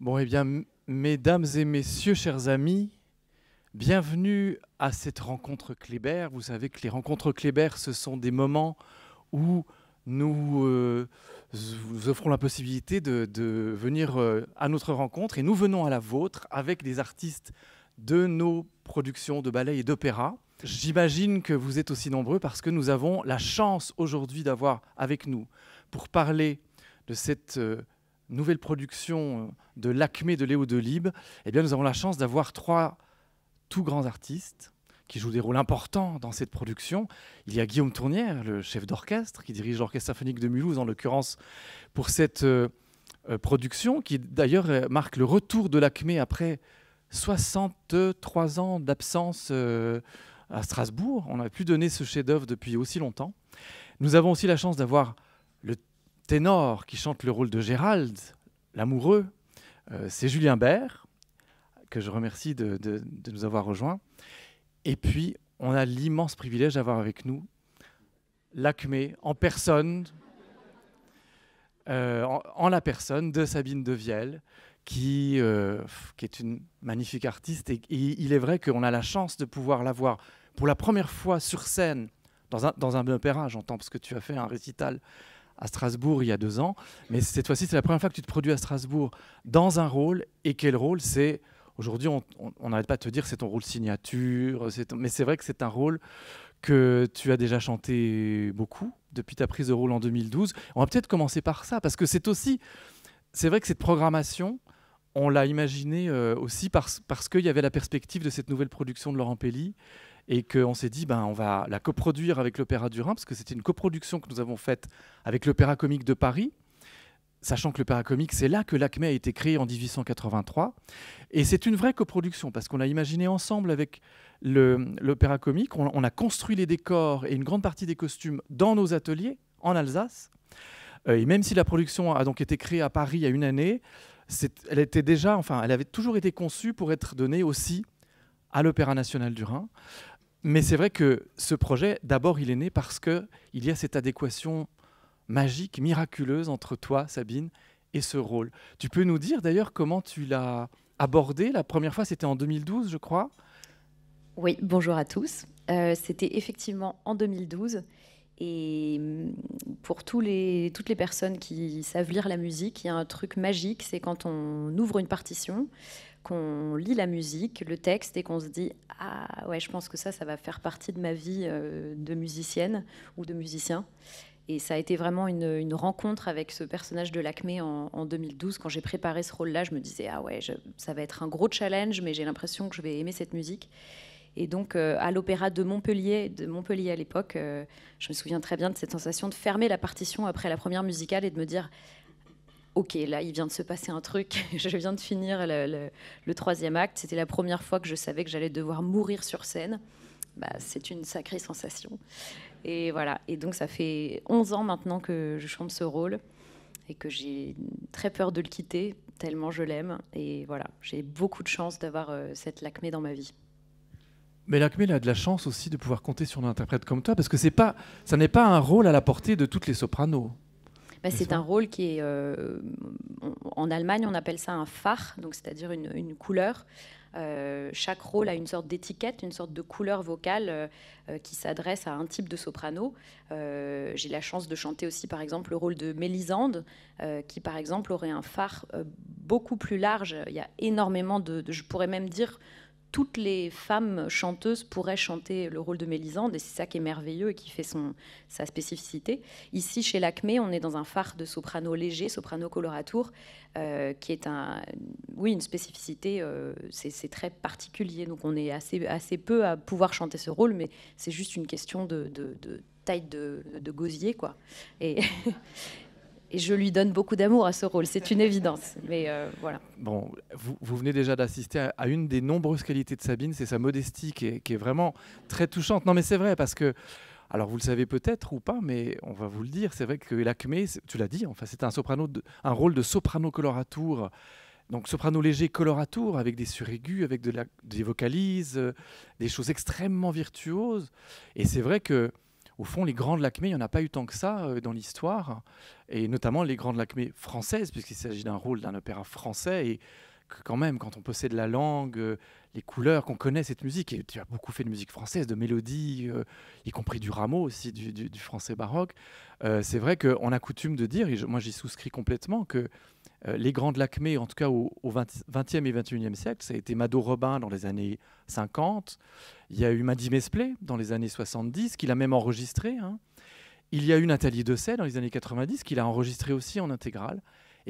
Bon, eh bien, mesdames et messieurs, chers amis, bienvenue à cette rencontre Kléber. Vous savez que les rencontres Kléber, ce sont des moments où nous euh, vous offrons la possibilité de, venir euh, à notre rencontre et nous venons à la vôtre avec des artistes de nos productions de ballet et d'opéra. J'imagine que vous êtes aussi nombreux parce que nous avons la chance aujourd'hui d'avoir avec nous pour parler de cette euh, nouvelle production euh, de l'Acmé de Léo Delibes, eh bien, nous avons la chance d'avoir trois tout grands artistes qui jouent des rôles importants dans cette production. Il y a Guillaume Tournière, le chef d'orchestre, qui dirige l'Orchestre symphonique de Mulhouse, en l'occurrence, pour cette euh, euh, production, qui d'ailleurs marque le retour de l'Acmé après 63 ans d'absence à Strasbourg. On n'a plus donné ce chef-d'œuvre depuis aussi longtemps. Nous avons aussi la chance d'avoir ténor qui chante le rôle de Gérald, l'amoureux, euh, c'est Julien Bert, que je remercie de, nous avoir rejoints. Et puis, on a l'immense privilège d'avoir avec nous l'acmé en personne, euh, en, la personne de Sabine Devielle, qui, euh, qui est une magnifique artiste. Et, il est vrai qu'on a la chance de pouvoir la voir pour la première fois sur scène, dans un, dans un opéra, j'entends, parce que tu as fait un récital à Strasbourg il y a deux ans. Mais cette fois-ci, c'est la première fois que tu te produis à Strasbourg dans un rôle. Et quel rôle C'est aujourd'hui, on n'arrête pas de te dire c'est ton rôle signature. Mais c'est vrai que c'est un rôle que tu as déjà chanté beaucoup depuis ta prise de rôle en 2012. On va peut-être commencer par ça parce que c'est aussi, c'est vrai que cette programmation, on l'a imaginée euh, aussi parce, parce qu'il y avait la perspective de cette nouvelle production de Laurent Pelli et qu'on s'est dit ben on va la coproduire avec l'Opéra du Rhin parce que c'était une coproduction que nous avons faite avec l'Opéra comique de Paris. Sachant que l'Opéra comique, c'est là que l'ACME a été créé en 1883. Et c'est une vraie coproduction parce qu'on a imaginé ensemble avec l'Opéra comique. On, a construit les décors et une grande partie des costumes dans nos ateliers en Alsace. Euh, et même si la production a donc été créée à Paris il y a une année, elle était déjà, enfin, elle avait toujours été conçue pour être donnée aussi à l'Opéra national du Rhin. Mais c'est vrai que ce projet, d'abord, il est né parce qu'il y a cette adéquation magique, miraculeuse entre toi, Sabine, et ce rôle. Tu peux nous dire d'ailleurs comment tu l'as abordé La première fois, c'était en 2012, je crois. Oui, bonjour à tous. Euh, c'était effectivement en 2012. Et hum, pour toutes les personnes qui savent lire la musique, il y a un truc magique, c'est quand on ouvre une partition, qu'on lit la musique, le texte, et qu'on se dit Ah ouais, je pense que ça, ça va faire partie de ma vie euh, de musicienne ou de musicien. Et ça a été vraiment une, rencontre avec ce personnage de l'ACME en, 2012. Quand j'ai préparé ce rôle-là, je me disais Ah ouais, ça va être un gros challenge, mais j'ai l'impression que je vais aimer cette musique. Et donc, euh, à l'opéra de Montpellier, de Montpellier à l'époque, euh, je me souviens très bien de cette sensation de fermer la partition après la première musicale et de me dire ok, là, il vient de se passer un truc, je viens de finir le, troisième acte, c'était la première fois que je savais que j'allais devoir mourir sur scène. Bah, c'est une sacrée sensation. Et voilà, et donc ça fait 11 ans maintenant que je chante ce rôle et que j'ai très peur de le quitter, tellement je l'aime. Et voilà, j'ai beaucoup de chance d'avoir euh, cette lacmé dans ma vie. Mais elle a de la chance aussi de pouvoir compter sur un interprète comme toi, parce que c'est pas, ça n'est pas un rôle à la portée de toutes les sopranos. Bah, c'est un rôle qui est, euh, en Allemagne, on appelle ça un phare, donc c'est-à-dire une, couleur. Euh, chaque rôle a une sorte d'étiquette, une sorte de couleur vocale euh, qui s'adresse à un type de soprano. J'ai la chance de chanter aussi, par exemple, le rôle de Mélisande, qui, par exemple, aurait un phare beaucoup plus large. Il y a énormément de je pourrais même dire, toutes les femmes chanteuses pourraient chanter le rôle de Mélisande, et c'est ça qui est merveilleux et qui fait son, sa spécificité. Ici, chez Lacmé, on est dans un phare de soprano léger, soprano coloratour, euh, qui est un, oui, une spécificité, euh, c'est très particulier, donc on est assez, assez peu à pouvoir chanter ce rôle, mais c'est juste une question de, taille de, gosier, quoi. Et je lui donne beaucoup d'amour à ce rôle, c'est une évidence. Mais euh, voilà. Bon, vous, vous venez déjà d'assister à, une des nombreuses qualités de Sabine, c'est sa modestie qui est, qui est, vraiment très touchante. Non, mais c'est vrai parce que. Alors vous le savez peut-être ou pas, mais on va vous le dire. C'est vrai que l'acmé, tu l'as dit, enfin c'est un soprano, un rôle de soprano coloratour. Donc soprano léger coloratour avec des suraigus, avec de la, des vocalises, euh, des choses extrêmement virtuoses. Et c'est vrai que au fond, les grandes lacmées, il n'y en a pas eu tant que ça euh, dans l'histoire, et notamment les grandes lacmées françaises, puisqu'il s'agit d'un rôle d'un opéra français, et quand même, quand on possède la langue, euh, les couleurs, qu'on connaît cette musique, et tu as beaucoup fait de musique française, de mélodies, euh, y compris du rameau aussi, du, français baroque, euh, c'est vrai qu'on a coutume de dire, et moi j'y souscris complètement, que les grandes lacmées, en tout cas au, XXe et 21 siècle, ça a été Mado Robin dans les années 50, il y a eu Madi Mesplé dans les années 70, qu'il a même enregistré, hein. il y a eu Nathalie Dessay dans les années 90, qu'il a enregistré aussi en intégrale.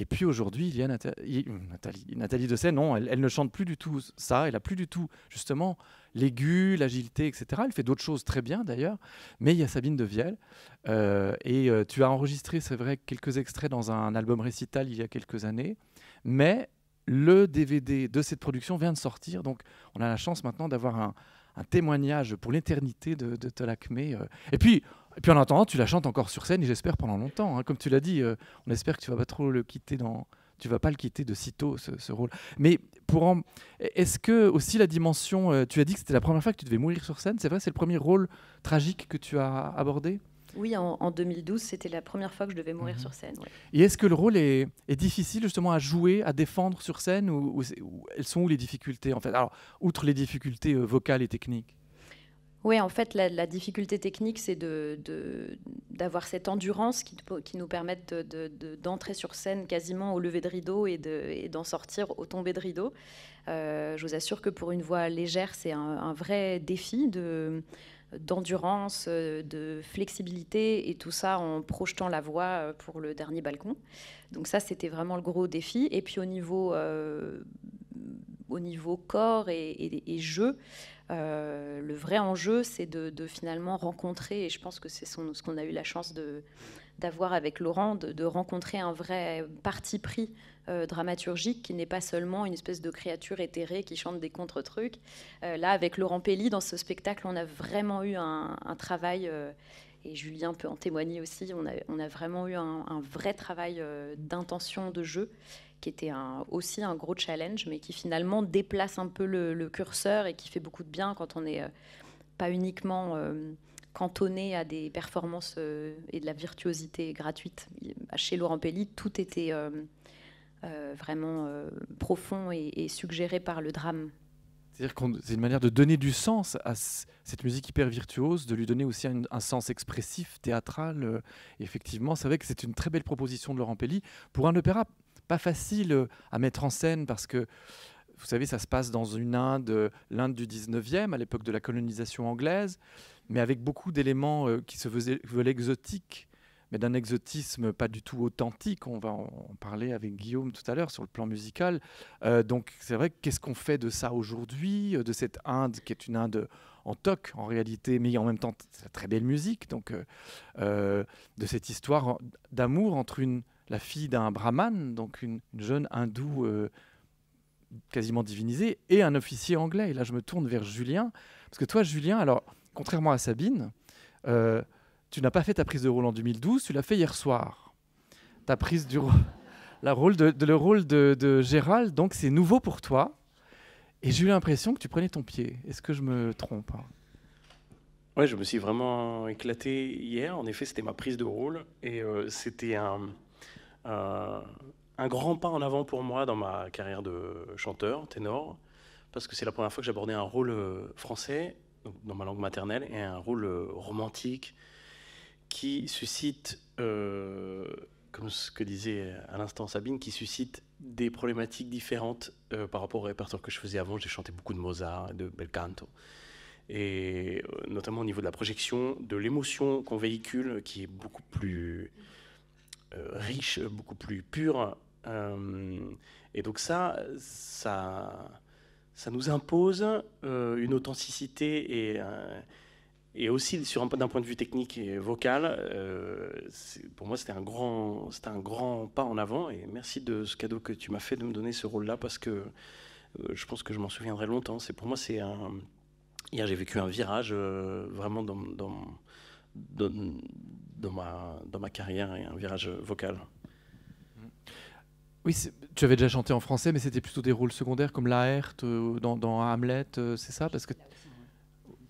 Et puis aujourd'hui, il y a euh, Nathalie, Nathalie, de non, elle, ne chante plus du tout ça, elle n'a plus du tout justement l'aigu, l'agilité, etc. Elle fait d'autres choses très bien d'ailleurs, mais il y a Sabine de Vielle. Euh, et euh, tu as enregistré, c'est vrai, quelques extraits dans un album récital il y a quelques années, mais le DVD de cette production vient de sortir, donc on a la chance maintenant d'avoir un, témoignage pour l'éternité de, de Et puis, et puis en attendant, tu la chantes encore sur scène et j'espère pendant longtemps. Hein. Comme tu l'as dit, euh, on espère que tu vas pas trop le quitter dans, tu vas pas le quitter de sitôt ce, ce rôle. Mais pour en... est-ce que aussi la dimension, euh, tu as dit que c'était la première fois que tu devais mourir sur scène, c'est vrai, c'est le premier rôle tragique que tu as abordé. Oui, en, 2012, c'était la première fois que je devais mourir mhm. sur scène. Et est-ce que le rôle est, difficile justement à jouer, à défendre sur scène, ou, ou, elles sont les difficultés en fait Alors, outre les difficultés euh, vocales et techniques. Oui, en fait, la, difficulté technique, c'est d'avoir de, d'avoir cette endurance qui, nous permette d'entrer sur scène quasiment au lever de rideau et d'en sortir au tombé de rideau. Euh, je vous assure que pour une voix légère, c'est un, vrai défi d'endurance, de flexibilité et tout ça en projetant la voix pour le dernier balcon. Donc ça, c'était vraiment le gros défi. Et puis au niveau, euh, au niveau corps et jeu, euh, le vrai enjeu, c'est de, finalement rencontrer, et je pense que c'est ce qu'on a eu la chance d'avoir avec Laurent, de, rencontrer un vrai parti pris euh, dramaturgique qui n'est pas seulement une espèce de créature éthérée qui chante des contre-trucs. Euh, là, avec Laurent Pelli, dans ce spectacle, on a vraiment eu un travail et Julien peut en témoigner aussi, on a, on a vraiment eu un, vrai travail euh, d'intention de jeu qui était aussi un gros challenge, mais qui finalement déplace un peu le, curseur et qui fait beaucoup de bien quand on n'est euh, pas uniquement euh, cantonné à des performances et de la virtuosité gratuite. Chez Laurent Pelli, tout était vraiment profond et, suggéré par le drame. C'est-à-dire que c'est une manière de donner du sens à cette musique hyper virtuose, de lui donner aussi un, sens expressif, théâtral. Euh, effectivement, c'est vrai que c'est une très belle proposition de Laurent Pelli pour un opéra pas facile euh, à mettre en scène parce que vous savez, ça se passe dans une Inde, euh, l'Inde du 19e, à l'époque de la colonisation anglaise, mais avec beaucoup d'éléments qui se veulent exotiques mais d'un exotisme pas du tout authentique. On va en parler avec Guillaume tout à l'heure sur le plan musical. Euh, donc c'est vrai, qu'est-ce qu'on fait de ça aujourd'hui, euh, de cette Inde qui est une Inde en toc en réalité, mais en même temps très belle musique, donc euh, de cette histoire d'amour entre une, la fille d'un brahman, donc une, jeune hindoue quasiment divinisée, et un officier anglais. Et là je me tourne vers Julien, parce que toi Julien, alors contrairement à Sabine, tu n'as pas fait ta prise de rôle en 2012, tu l'as fait hier soir. Ta prise du la rôle de, le rôle de, Gérald, donc c'est nouveau pour toi. Et j'ai eu l'impression que tu prenais ton pied. Est-ce que je me trompe hein Oui, je me suis vraiment éclaté hier. En effet, c'était ma prise de rôle et euh, c'était un, un grand pas en avant pour moi dans ma carrière de chanteur, ténor, parce que c'est la première fois que j'abordais un rôle euh, français dans ma langue maternelle et un rôle euh, romantique qui suscite, euh, comme ce que disait à l'instant Sabine, qui suscite des problématiques différentes euh, par rapport au répertoire que je faisais avant. J'ai chanté beaucoup de Mozart, de bel canto, et euh, notamment au niveau de la projection, de l'émotion qu'on véhicule, qui est beaucoup plus riche, beaucoup plus pure. et donc ça, ça, ça nous impose une authenticité et et aussi, d'un point de vue technique et vocal, euh, pour moi, c'était un, grand, un grand pas en avant. Et merci de ce cadeau que tu m'as fait de me donner ce rôle-là, parce que euh, je pense que je m'en souviendrai longtemps. Pour moi, c'est un... Hier, j'ai vécu un virage euh, vraiment dans, dans, dans, ma, dans ma carrière, et un virage vocal. Oui, tu avais déjà chanté en français, mais c'était plutôt des rôles secondaires comme Laerte dans, dans Hamlet, c'est ça parce que...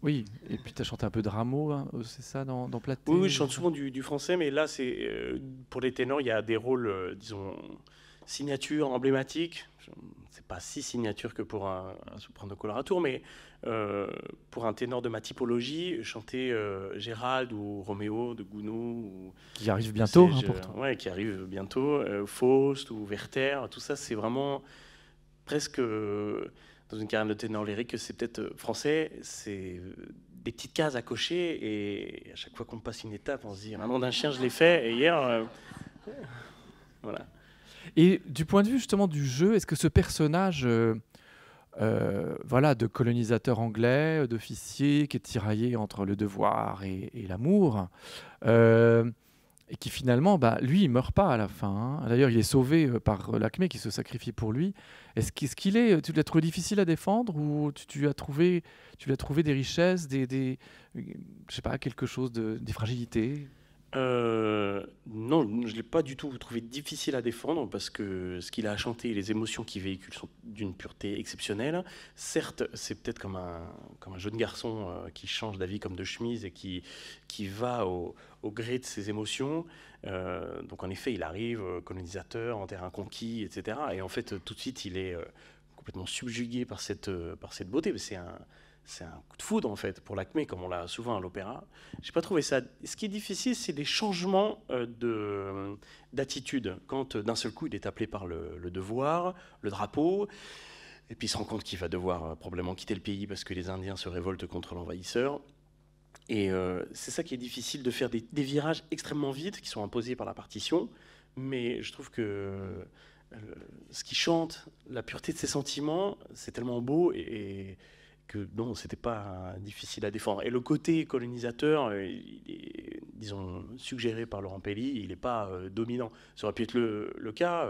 Oui, et puis tu as chanté un peu de Rameau, hein, euh, c'est ça, dans, dans Platé oui, je chante souvent du, français, mais là, c'est euh, pour les ténors, il y a des rôles, euh, disons, signatures, emblématiques. C'est pas si signature que pour un, un soprano coloratour, mais pour un ténor de ma typologie, chanter Gérald ou Roméo de Gounod. qui arrive bientôt, hein, Oui, qui arrive bientôt. Faust ou Werther, tout ça, c'est vraiment presque dans une carrière de ténor lyrique, c'est peut-être euh, français, c'est euh, des petites cases à cocher, et à chaque fois qu'on passe une étape, on se dit, un nom d'un chien, je l'ai fait, et hier, euh, voilà. Et du point de vue justement du jeu, est-ce que ce personnage, voilà, de colonisateur anglais, d'officier qui est tiraillé entre le devoir et, l'amour, et qui finalement, bah, lui, il meurt pas à la fin. Hein. D'ailleurs, il est sauvé par l'Acmé qui se sacrifie pour lui. Est-ce qu'il est, euh, tu l'as trouvé difficile à défendre ou tu, lui as trouvé, tu l'as trouvé des richesses, des, je sais pas, quelque chose de, des fragilités euh, Non, je l'ai pas du tout trouvé difficile à défendre parce que ce qu'il a à chanter et les émotions qu'il véhicule sont d'une pureté exceptionnelle. Certes, c'est peut-être comme un, comme un jeune garçon euh, qui change d'avis comme de chemise et qui, qui va au, au gré de ses émotions. Euh, donc en effet, il arrive, euh, colonisateur, en terrain conquis, etc. Et en fait, euh, tout de suite, il est complètement subjugué par cette, par cette beauté. C'est un, c'est un coup de foudre en fait pour l'acmé, comme on l'a souvent à l'opéra. J'ai pas trouvé ça. Ce qui est difficile, c'est les changements de d'attitude. Quand d'un seul coup, il est appelé par le, le, devoir, le drapeau, et puis il se rend compte qu'il va devoir probablement quitter le pays parce que les Indiens se révoltent contre l'envahisseur. Et euh, c'est ça qui est difficile de faire des, virages extrêmement vite qui sont imposés par la partition. Mais je trouve que euh, ce qui chante, la pureté de ses sentiments, c'est tellement beau et, que non, c'était pas difficile à défendre. Et le côté colonisateur, euh, il est, disons, suggéré par Laurent Pelli, il n'est pas dominant. Ça aurait pu être le, cas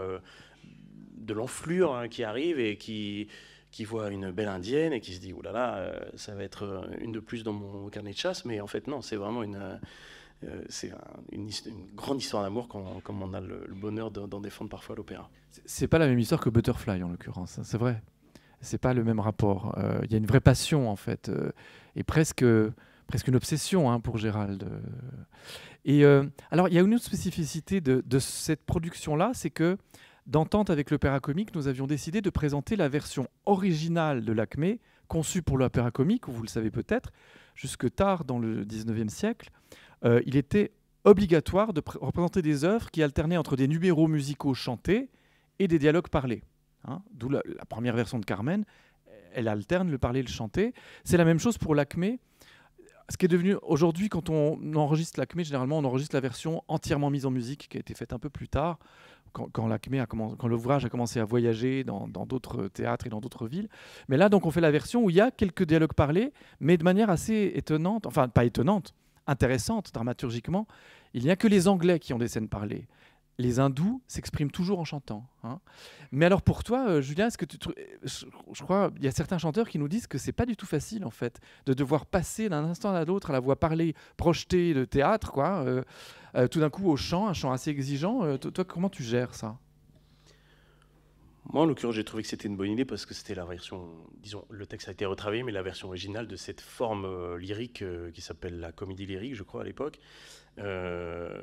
de l'enflure hein, qui arrive et qui qui voit une belle indienne et qui se dit oulala, là là, euh, ça va être euh, une de plus dans mon carnet de chasse, mais en fait non, c'est vraiment une, euh, c'est une, une, grande histoire d'amour comme on a le, bonheur d'en défendre parfois l'opéra. C'est pas la même histoire que Butterfly en l'occurrence, hein, c'est vrai. C'est pas le même rapport. Il y a une vraie passion en fait, et presque presque une obsession hein, pour Gérald. Et alors, il y a une autre spécificité de, de cette production-là, c'est que d'entente avec l'Opéra Comique, nous avions décidé de présenter la version originale de l'Acmé, conçue pour l'Opéra Comique, vous le savez peut-être, jusque tard dans le 19e siècle. Euh, il était obligatoire de représenter des œuvres qui alternaient entre des numéros musicaux chantés et des dialogues parlés. Hein. D'où la, la, première version de Carmen, elle alterne le parler et le chanter. C'est la même chose pour l'Acmé, ce qui est devenu aujourd'hui, quand on enregistre l'ACME, généralement, on enregistre la version entièrement mise en musique qui a été faite un peu plus tard, quand, a quand l'ouvrage a commencé à voyager dans d'autres théâtres et dans d'autres villes. Mais là, donc, on fait la version où il y a quelques dialogues parlés, mais de manière assez étonnante, enfin, pas étonnante, intéressante dramaturgiquement. Il n'y a que les Anglais qui ont des scènes parlées les hindous s'expriment toujours en chantant. Hein. Mais alors pour toi, euh, Julien, est-ce que je, crois il y a certains chanteurs qui nous disent que c'est pas du tout facile en fait de devoir passer d'un instant à l'autre à la voix parlée, projetée de théâtre, quoi, euh, euh, tout d'un coup au chant, un chant assez exigeant. toi, comment tu gères ça moi, en l'occurrence, j'ai trouvé que c'était une bonne idée parce que c'était la version, disons, le texte a été retravaillé, mais la version originale de cette forme lyrique qui s'appelle la comédie lyrique, je crois, à l'époque, euh,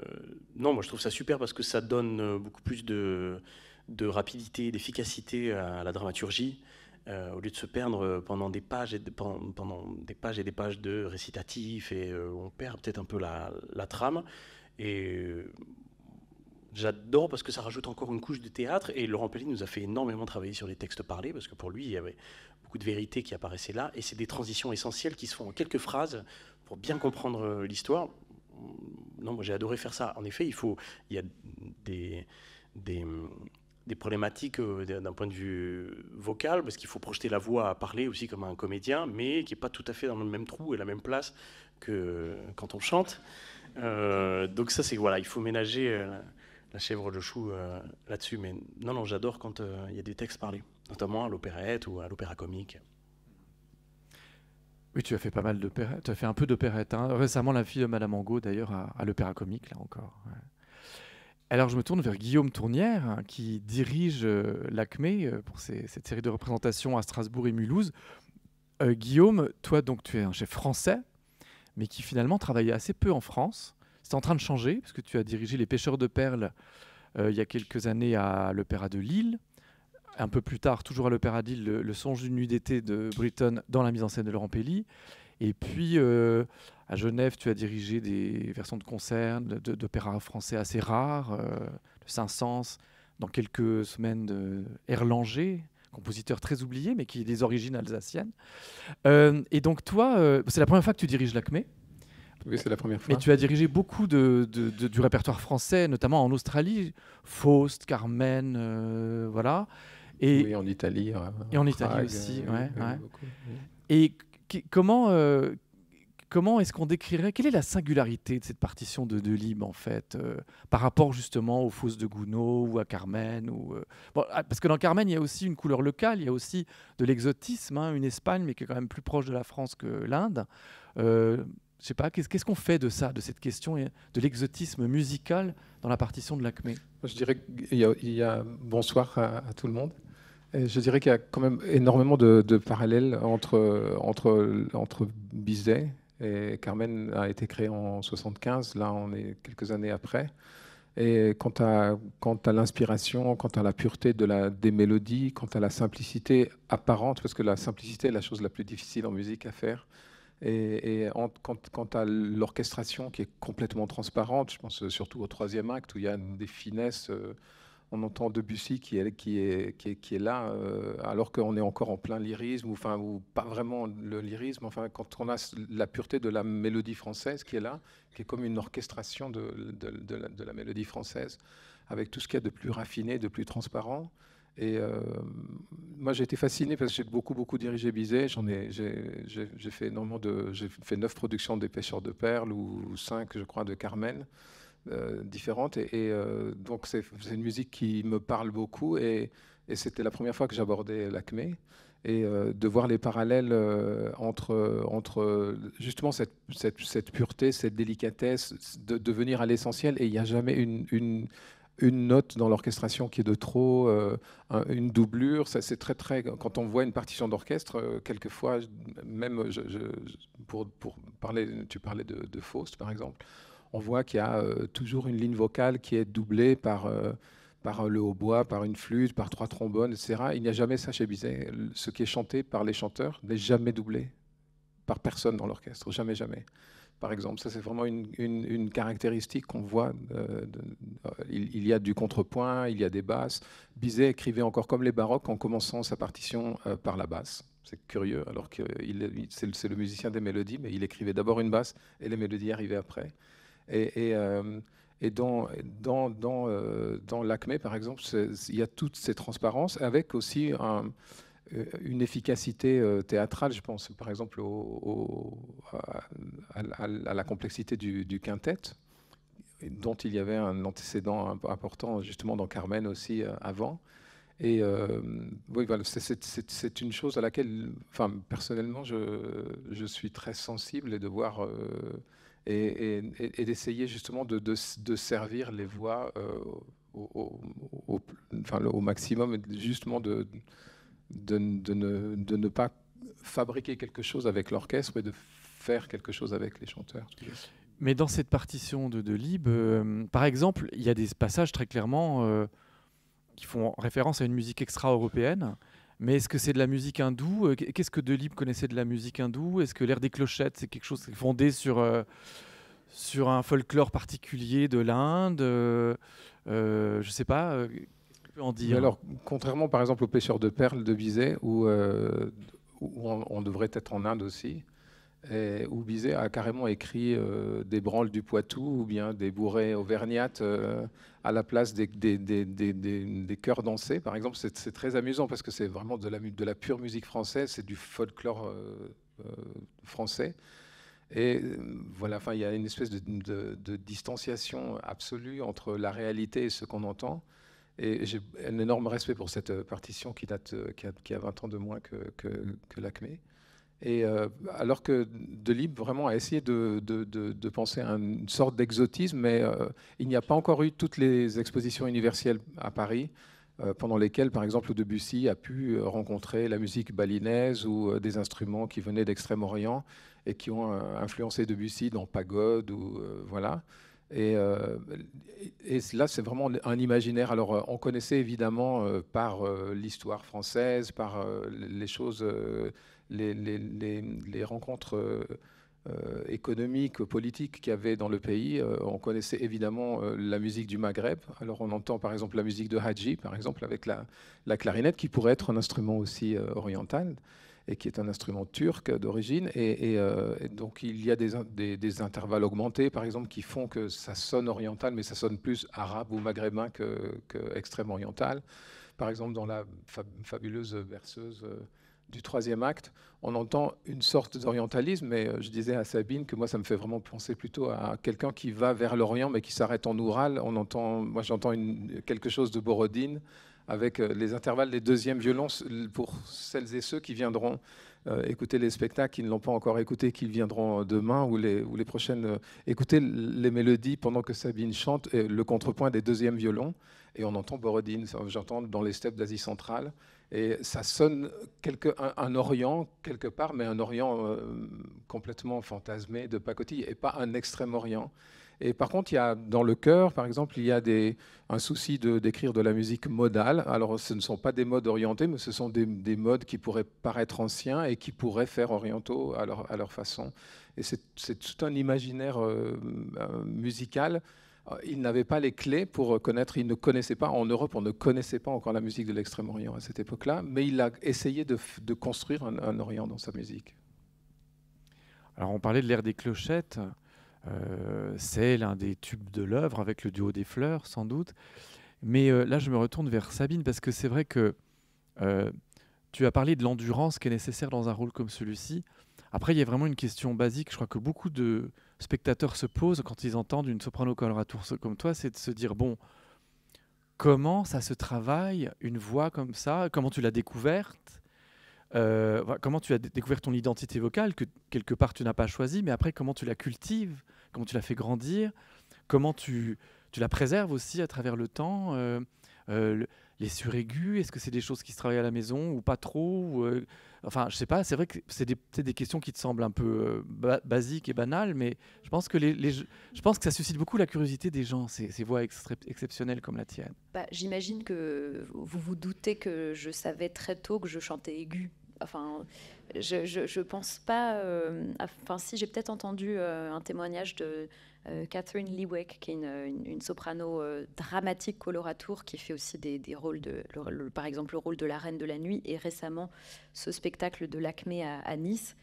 non, moi je trouve ça super parce que ça donne euh, beaucoup plus de, rapidité, d'efficacité à la dramaturgie. Euh, au lieu de se perdre pendant des pages et pendant, des pages et des pages de récitatifs et on perd peut-être un peu la, trame et J'adore parce que ça rajoute encore une couche de théâtre et Laurent Pellet nous a fait énormément travailler sur les textes parlés parce que pour lui il y avait beaucoup de vérité qui apparaissait là et c'est des transitions essentielles qui se font en quelques phrases pour bien comprendre l'histoire non, moi j'ai adoré faire ça. En effet, il faut, il y a des, des, problématiques euh, d'un point de vue vocal, parce qu'il faut projeter la voix à parler aussi comme un comédien, mais qui n'est pas tout à fait dans le même trou et la même place que quand on chante. Euh, donc ça, c'est voilà, il faut ménager euh, la, chèvre de chou là-dessus. Mais non, non, j'adore quand il y a des textes parlés, notamment à l'opérette ou à l'opéra comique. Oui, tu as fait pas mal de tu as fait un peu d'opérette. Hein. Récemment, la fille de Madame Angot, d'ailleurs, à, l'Opéra Comique, là encore. Alors, je me tourne vers Guillaume Tournière, hein, qui dirige euh, l'ACME euh, pour cette série de représentations à Strasbourg et Mulhouse. Euh, Guillaume, toi, donc, tu es un chef français, mais qui finalement travaillait assez peu en France. C'est en train de changer, puisque tu as dirigé Les Pêcheurs de Perles il y a quelques années à l'Opéra de Lille un peu plus tard, toujours à l'Opéra d'Île, le, songe d'une nuit d'été de Britton dans la mise en scène de Laurent Pelli. Et puis, euh, à Genève, tu as dirigé des versions de concerts, d'opéras français assez rares, euh, de Saint-Saëns, dans quelques semaines de Erlanger, compositeur très oublié, mais qui est des origines alsaciennes. Euh, et donc, toi, c'est la première fois que tu diriges l'ACME. Oui, c'est la première fois. Mais tu as dirigé beaucoup du répertoire français, notamment en Australie, Faust, Carmen, voilà. Et en Italie. Euh, et en Italie aussi, Et comment, euh, comment est-ce qu'on décrirait, quelle est la singularité de cette partition de Delibes en fait, euh, par rapport justement aux fosses de Gounod ou à Carmen ou, ah, Parce que dans Carmen, il y a aussi une couleur locale, il y a aussi de l'exotisme, hein, une Espagne, mais qui est quand même plus proche de la France que l'Inde je sais pas, qu'est-ce qu'on fait de ça, de cette question de l'exotisme musical dans la partition de l'ACME Je dirais qu'il y, a bonsoir à, tout le monde. je dirais qu'il y a quand même énormément de, parallèles entre, entre, entre Bizet et Carmen a été créé en 75. Là, on est quelques années après. Et quant à, quant à l'inspiration, quant à la pureté de la, des mélodies, quant à la simplicité apparente, parce que la simplicité est la chose la plus difficile en musique à faire, et, quant, à l'orchestration qui est complètement transparente, je pense euh, surtout au troisième acte où il y a des finesses. Euh, on entend Debussy qui est, qui est, qui est, là, euh, alors qu'on est encore en plein lyrisme, ou, enfin, pas vraiment le lyrisme, enfin, quand on a la pureté de la mélodie française qui est là, qui est comme une orchestration de, la, de la, mélodie française, avec tout ce qu'il y a de plus raffiné, de plus transparent. Et euh, moi, j'ai été fasciné parce que j'ai beaucoup, beaucoup dirigé Bizet. J'en ai, j'ai, j'ai, fait énormément de, j'ai fait neuf productions des Pêcheurs de perles ou cinq, je crois, de Carmen, euh, différentes. Et, euh, donc, c'est, une musique qui me parle beaucoup. Et, c'était la première fois que j'abordais l'acmé Et de voir les parallèles entre, entre justement cette, cette, pureté, cette délicatesse, de, devenir venir à l'essentiel. Et il n'y a jamais une une note dans l'orchestration qui est de trop, euh, une doublure, ça c'est très très. Quand on voit une partition d'orchestre, euh, quelquefois, même pour, parler, tu parlais de, Faust par exemple, on voit qu'il y a euh, toujours une ligne vocale qui est doublée par par le hautbois, par une flûte, par trois trombones, etc. Il n'y a jamais ça chez Bizet. Ce qui est chanté par les chanteurs n'est jamais doublé par personne dans l'orchestre, jamais, jamais par exemple. Ça, c'est vraiment une, caractéristique qu'on voit. Euh, euh, il, y a du contrepoint, il y a des basses. Bizet écrivait encore comme les baroques en commençant sa partition euh, par la basse. C'est curieux, alors que c'est le musicien des mélodies, mais il écrivait d'abord une basse et les mélodies arrivaient après. Et, dans, dans, dans, dans l'ACME, par exemple, il y a toutes ces transparences, avec aussi un euh, une efficacité euh, théâtrale. Je pense par exemple à, la complexité du, du, quintet, dont il y avait un antécédent important justement dans Carmen aussi euh, avant. Et oui, c'est une chose à laquelle, enfin, personnellement, je, suis très sensible et de voir et, d'essayer justement de, servir les voix au, au, et maximum, justement de de, ne, pas fabriquer quelque chose avec l'orchestre, mais de faire quelque chose avec les chanteurs. Mais dans cette partition de, de euh, par exemple, il y a des passages très clairement euh, qui font référence à une musique extra-européenne. Mais est-ce que c'est de la musique hindoue euh, Qu'est-ce que Delib connaissait de la musique hindoue Est-ce que l'air des clochettes, c'est quelque chose fondé sur, sur un folklore particulier de l'Inde Je ne sais pas alors, contrairement par exemple aux pêcheurs de perles de Bizet, où, euh, on, devrait être en Inde aussi, où Bizet a carrément écrit euh, des branles du Poitou ou bien des bourrées auvergnates euh, à la place des, des, chœurs dansés, par exemple. C'est très amusant parce que c'est vraiment de la, de la, pure musique française, c'est du folklore français. Et voilà, enfin, il y a une espèce de distanciation absolue entre la réalité et ce qu'on entend. Et j'ai un énorme respect pour cette euh, partition qui, date, euh, qui, a, 20 ans de moins que, que, l'ACME. Et euh, alors que Delib vraiment a essayé de, de, de, penser à une sorte d'exotisme, mais il n'y a pas encore eu toutes les expositions universelles à Paris pendant lesquelles, par exemple, Debussy a pu rencontrer la musique balinaise ou des instruments qui venaient d'Extrême-Orient et qui ont influencé Debussy dans Pagode ou voilà. Euh, et, là, c'est vraiment un imaginaire. Alors, euh, on connaissait évidemment euh, par l'histoire française, par les choses, les, rencontres économiques, politiques qu'il y avait dans le pays. on connaissait évidemment la musique du Maghreb. Alors, on entend par exemple la musique de Hadji, par exemple, avec la clarinette, qui pourrait être un instrument aussi oriental et qui est un instrument turc d'origine. Et, euh, donc il y a des, intervalles augmentés, par exemple, qui font que ça sonne oriental, mais ça sonne plus arabe ou maghrébin qu'extrême oriental. Par exemple, dans la fabuleuse berceuse euh, du troisième acte, on entend une sorte d'orientalisme, mais euh, je disais à Sabine que moi, ça me fait vraiment penser plutôt à quelqu'un qui va vers l'Orient, mais qui s'arrête en Oural. On entend, moi, j'entends quelque chose de Borodine, avec euh, les intervalles des deuxièmes violons pour celles et ceux qui viendront euh, écouter les spectacles, qui ne l'ont pas encore écouté, qui viendront euh, demain ou les, ou les prochaines. écouter les mélodies pendant que Sabine chante, et le contrepoint des deuxièmes violons, et on entend Borodine, j'entends dans les steppes d'Asie centrale, et ça sonne quelque, un, Orient quelque part, mais un Orient complètement fantasmé de pacotille, et pas un Extrême-Orient. Et par contre, il y a, dans le chœur, par exemple, il y a des, un souci de, d'écrire de la musique modale. Alors, ce ne sont pas des modes orientés, mais ce sont des, modes qui pourraient paraître anciens et qui pourraient faire orientaux à leur, façon. Et c'est, tout un imaginaire euh, euh, musical. Euh, il n'avait pas les clés pour connaître, Il ne connaissait pas, en Europe, on ne connaissait pas encore la musique de l'Extrême-Orient à cette époque-là, mais il a essayé de, construire un, un Orient dans sa musique. Alors on parlait de l'ère des clochettes. Euh, c'est l'un des tubes de l'œuvre avec le duo des fleurs, sans doute. Mais euh, là, je me retourne vers Sabine parce que c'est vrai que euh, tu as parlé de l'endurance qui est nécessaire dans un rôle comme celui-ci. Après, il y a vraiment une question basique, je crois que beaucoup de spectateurs se posent quand ils entendent une soprano colorature comme toi, c'est de se dire, bon, comment ça se travaille, une voix comme ça Comment tu l'as découverte euh, comment tu as découvert ton identité vocale que quelque part tu n'as pas choisie, mais après comment tu la cultives, comment tu la fais grandir, comment tu, tu la préserves aussi à travers le temps euh, euh, les suraigus, est-ce que c'est des choses qui se travaillent à la maison ou pas trop Enfin, je sais pas, c'est vrai que c'est des, des, questions qui te semblent un peu basiques et banales, mais je pense, que les, je pense que ça suscite beaucoup la curiosité des gens, ces, voix exceptionnelles comme la tienne. Bah, j'imagine que vous vous doutez que je savais très tôt que je chantais aigu. Enfin, je, je, pense pas. Euh, enfin, si j'ai peut-être entendu euh, un témoignage de euh, Catherine Leeweck, qui est une, soprano dramatique coloratour, qui fait aussi des, rôles de, par exemple, le rôle de la Reine de la Nuit, et récemment ce spectacle de l'Acmé à, Nice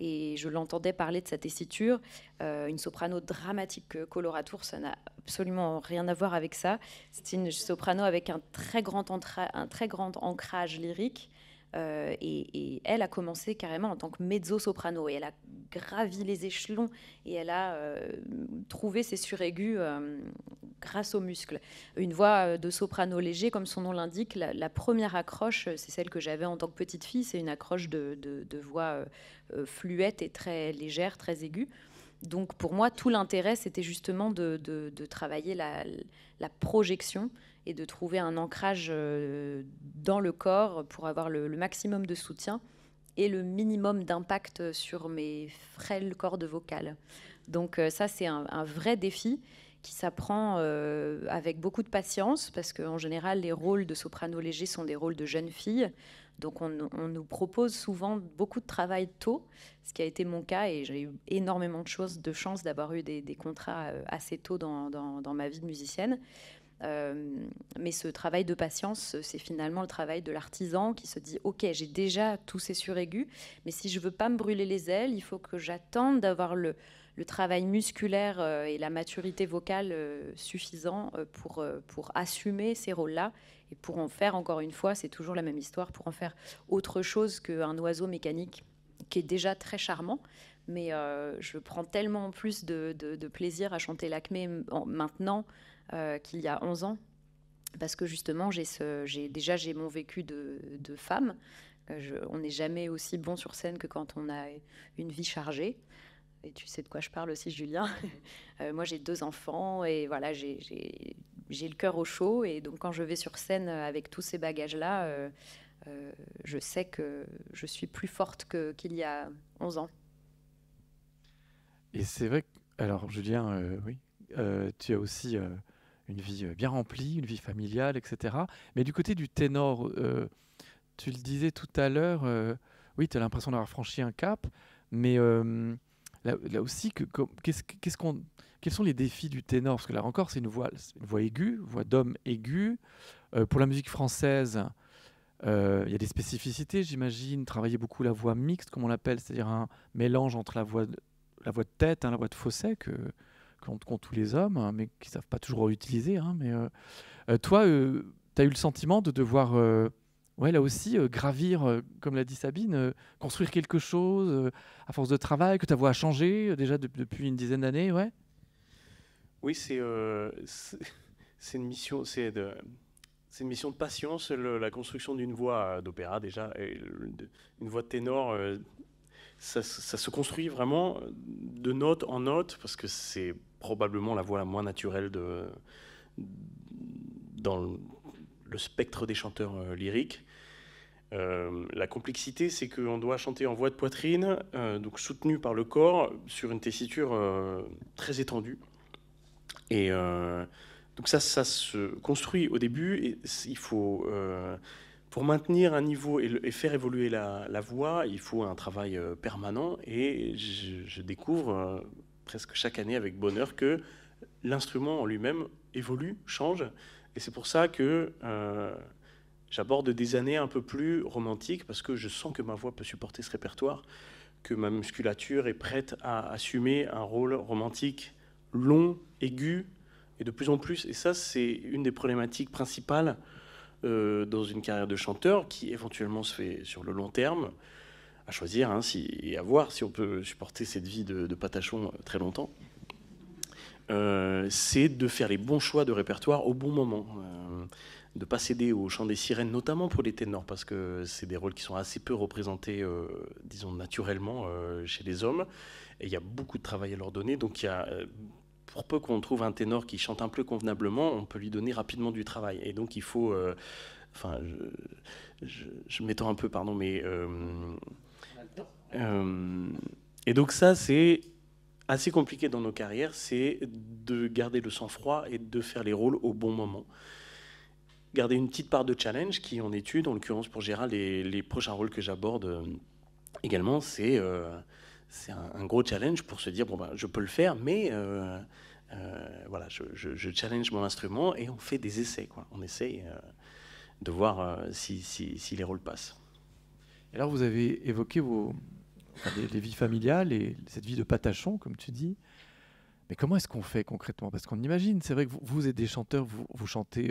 et je l'entendais parler de sa tessiture. une soprano dramatique coloratour, ça n'a absolument rien à voir avec ça. C'est une soprano avec un très grand ancrage lyrique euh, et, elle a commencé carrément en tant que mezzo-soprano. Et elle a gravi les échelons et elle a euh, trouvé ses suraigus euh, grâce aux muscles. Une voix de soprano léger, comme son nom l'indique, la, première accroche, c'est celle que j'avais en tant que petite fille, c'est une accroche de, voix fluette et très légère, très aiguë. Donc pour moi, tout l'intérêt, c'était justement de, travailler la projection et de trouver un ancrage euh, dans le corps pour avoir le, maximum de soutien et le minimum d'impact sur mes frêles cordes vocales. Donc euh, ça, c'est un, vrai défi qui s'apprend euh, avec beaucoup de patience, parce qu'en général, les rôles de soprano léger sont des rôles de jeunes filles. Donc on, nous propose souvent beaucoup de travail tôt, ce qui a été mon cas, et j'ai eu énormément de choses, de chance d'avoir eu des, contrats assez tôt dans, dans ma vie de musicienne. Euh, mais ce travail de patience, c'est finalement le travail de l'artisan qui se dit, OK, j'ai déjà tous ces suraigus, mais si je veux pas me brûler les ailes, il faut que j'attende d'avoir le, travail musculaire euh, et la maturité vocale euh, suffisant pour, pour assumer ces rôles-là et pour en faire, encore une fois, c'est toujours la même histoire, pour en faire autre chose qu'un oiseau mécanique qui est déjà très charmant, mais euh, je prends tellement plus de, plaisir à chanter l'acmé maintenant euh, qu'il y a 11 ans, parce que justement, ce, déjà j'ai mon vécu de, femme. Euh, on n'est jamais aussi bon sur scène que quand on a une vie chargée. Et tu sais de quoi je parle aussi, Julien. moi, j'ai deux enfants et voilà, j'ai, le cœur au chaud. Et donc, quand je vais sur scène avec tous ces bagages-là, je sais que je suis plus forte qu'il y a 11 ans. Et c'est vrai que, alors Julien, euh, oui, euh, tu as aussi euh, une vie bien remplie, une vie familiale, etc. Mais du côté du ténor, tu le disais tout à l'heure, oui, tu as l'impression d'avoir franchi un cap, mais là, aussi, que, qu'est-ce, qu'on, quels sont les défis du ténor Parce que là encore, c'est une voix, une voix aiguë, voix d'homme aiguë. pour la musique française, il y a des spécificités, j'imagine. Travailler beaucoup la voix mixte, comme on l'appelle, c'est-à-dire un mélange entre la voix la voix de tête, hein, la voix de fausset que qu'ont tous les hommes, hein, mais mais qui savent pas toujours utiliser. Hein, mais euh, euh, toi, euh, tu as eu le sentiment de devoir, ouais, là aussi, gravir, comme l'a dit Sabine, construire quelque chose à force de travail, que ta voix a changé déjà depuis une dizaine d'années, ouais. Oui, c'est c'est une mission, c'est de c'est une mission de patience, la construction d'une voix d'opéra déjà, une voix de ténor ça, se construit vraiment de note en note, parce que c'est probablement la voix la moins naturelle de, dans le, spectre des chanteurs euh, lyriques. Euh, la complexité, c'est qu'on doit chanter en voix de poitrine, euh, soutenue donc soutenu par le corps, sur une tessiture très étendue. Et donc ça, ça se construit au début. Et il faut pour maintenir un niveau et, faire évoluer la, voix, il faut un travail euh, permanent et je, découvre euh, presque chaque année avec bonheur que l'instrument en lui-même évolue, change. Et c'est pour ça que euh, j'aborde des années un peu plus romantiques parce que je sens que ma voix peut supporter ce répertoire, que ma musculature est prête à assumer un rôle romantique long, aigu et de plus en plus. Et ça, c'est une des problématiques principales euh, dans une carrière de chanteur qui éventuellement se fait sur le long terme, à choisir hein, si, et à voir si on peut supporter cette vie de, patachon euh, très longtemps. Euh, c'est de faire les bons choix de répertoire au bon moment, de de pas céder au chant des sirènes, notamment pour les ténors, parce que c'est des rôles qui sont assez peu représentés, disons naturellement, chez les hommes. Et il y a beaucoup de travail à leur donner, donc il y a pour peu qu'on trouve un ténor qui chante un peu convenablement, on peut lui donner rapidement du travail. Et donc il faut, euh, enfin, je, m'étends un peu, pardon, mais euh, euh, et donc ça c'est assez compliqué dans nos carrières, c'est de garder le sang-froid et de faire les rôles au bon moment. Garder une petite part de challenge qui en étude, en l'occurrence pour Gérald, les, les prochains rôles que j'aborde également, c'est c'est un, gros challenge pour se dire bon ben, je peux le faire, mais euh, euh, voilà, je, challenge mon instrument et on fait des essais. Quoi. On essaye euh, de voir si, les rôles passent. alors vous avez évoqué vos, les, vies familiales et cette vie de patachon, comme tu dis. Mais comment est-ce qu'on fait concrètement Parce qu'on imagine, c'est vrai que vous, êtes des chanteurs, vous, vous chantez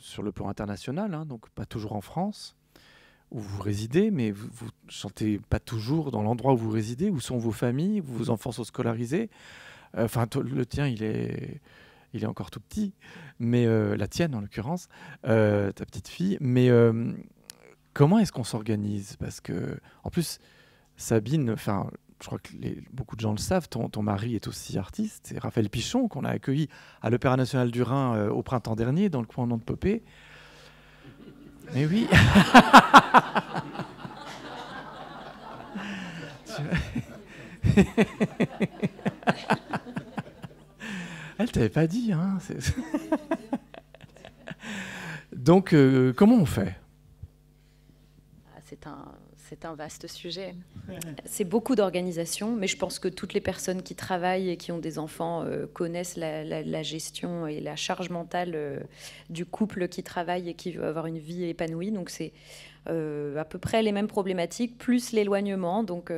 sur le plan international, hein, donc pas toujours en France où vous résidez, mais vous ne sentez pas toujours dans l'endroit où vous résidez, où sont vos familles, où vos enfants sont scolarisés. Euh, enfin, le tien, il est, il est encore tout petit, mais euh, la tienne en l'occurrence, euh, ta petite fille. Mais comment est-ce qu'on s'organise Parce que, en plus, Sabine, enfin, je crois que beaucoup de gens le savent, ton, mari est aussi artiste. C'est Raphaël Pichon qu'on a accueilli à l'Opéra national du Rhin au printemps dernier, dans le coin de Popé. Mais oui. Elle t'avait pas dit, hein Donc, euh, comment on fait ah, C'est un c'est un vaste sujet. C'est beaucoup d'organisations, mais je pense que toutes les personnes qui travaillent et qui ont des enfants euh, connaissent la, gestion et la charge mentale euh, du couple qui travaille et qui veut avoir une vie épanouie. Donc c'est euh, à peu près les mêmes problématiques, plus l'éloignement. Donc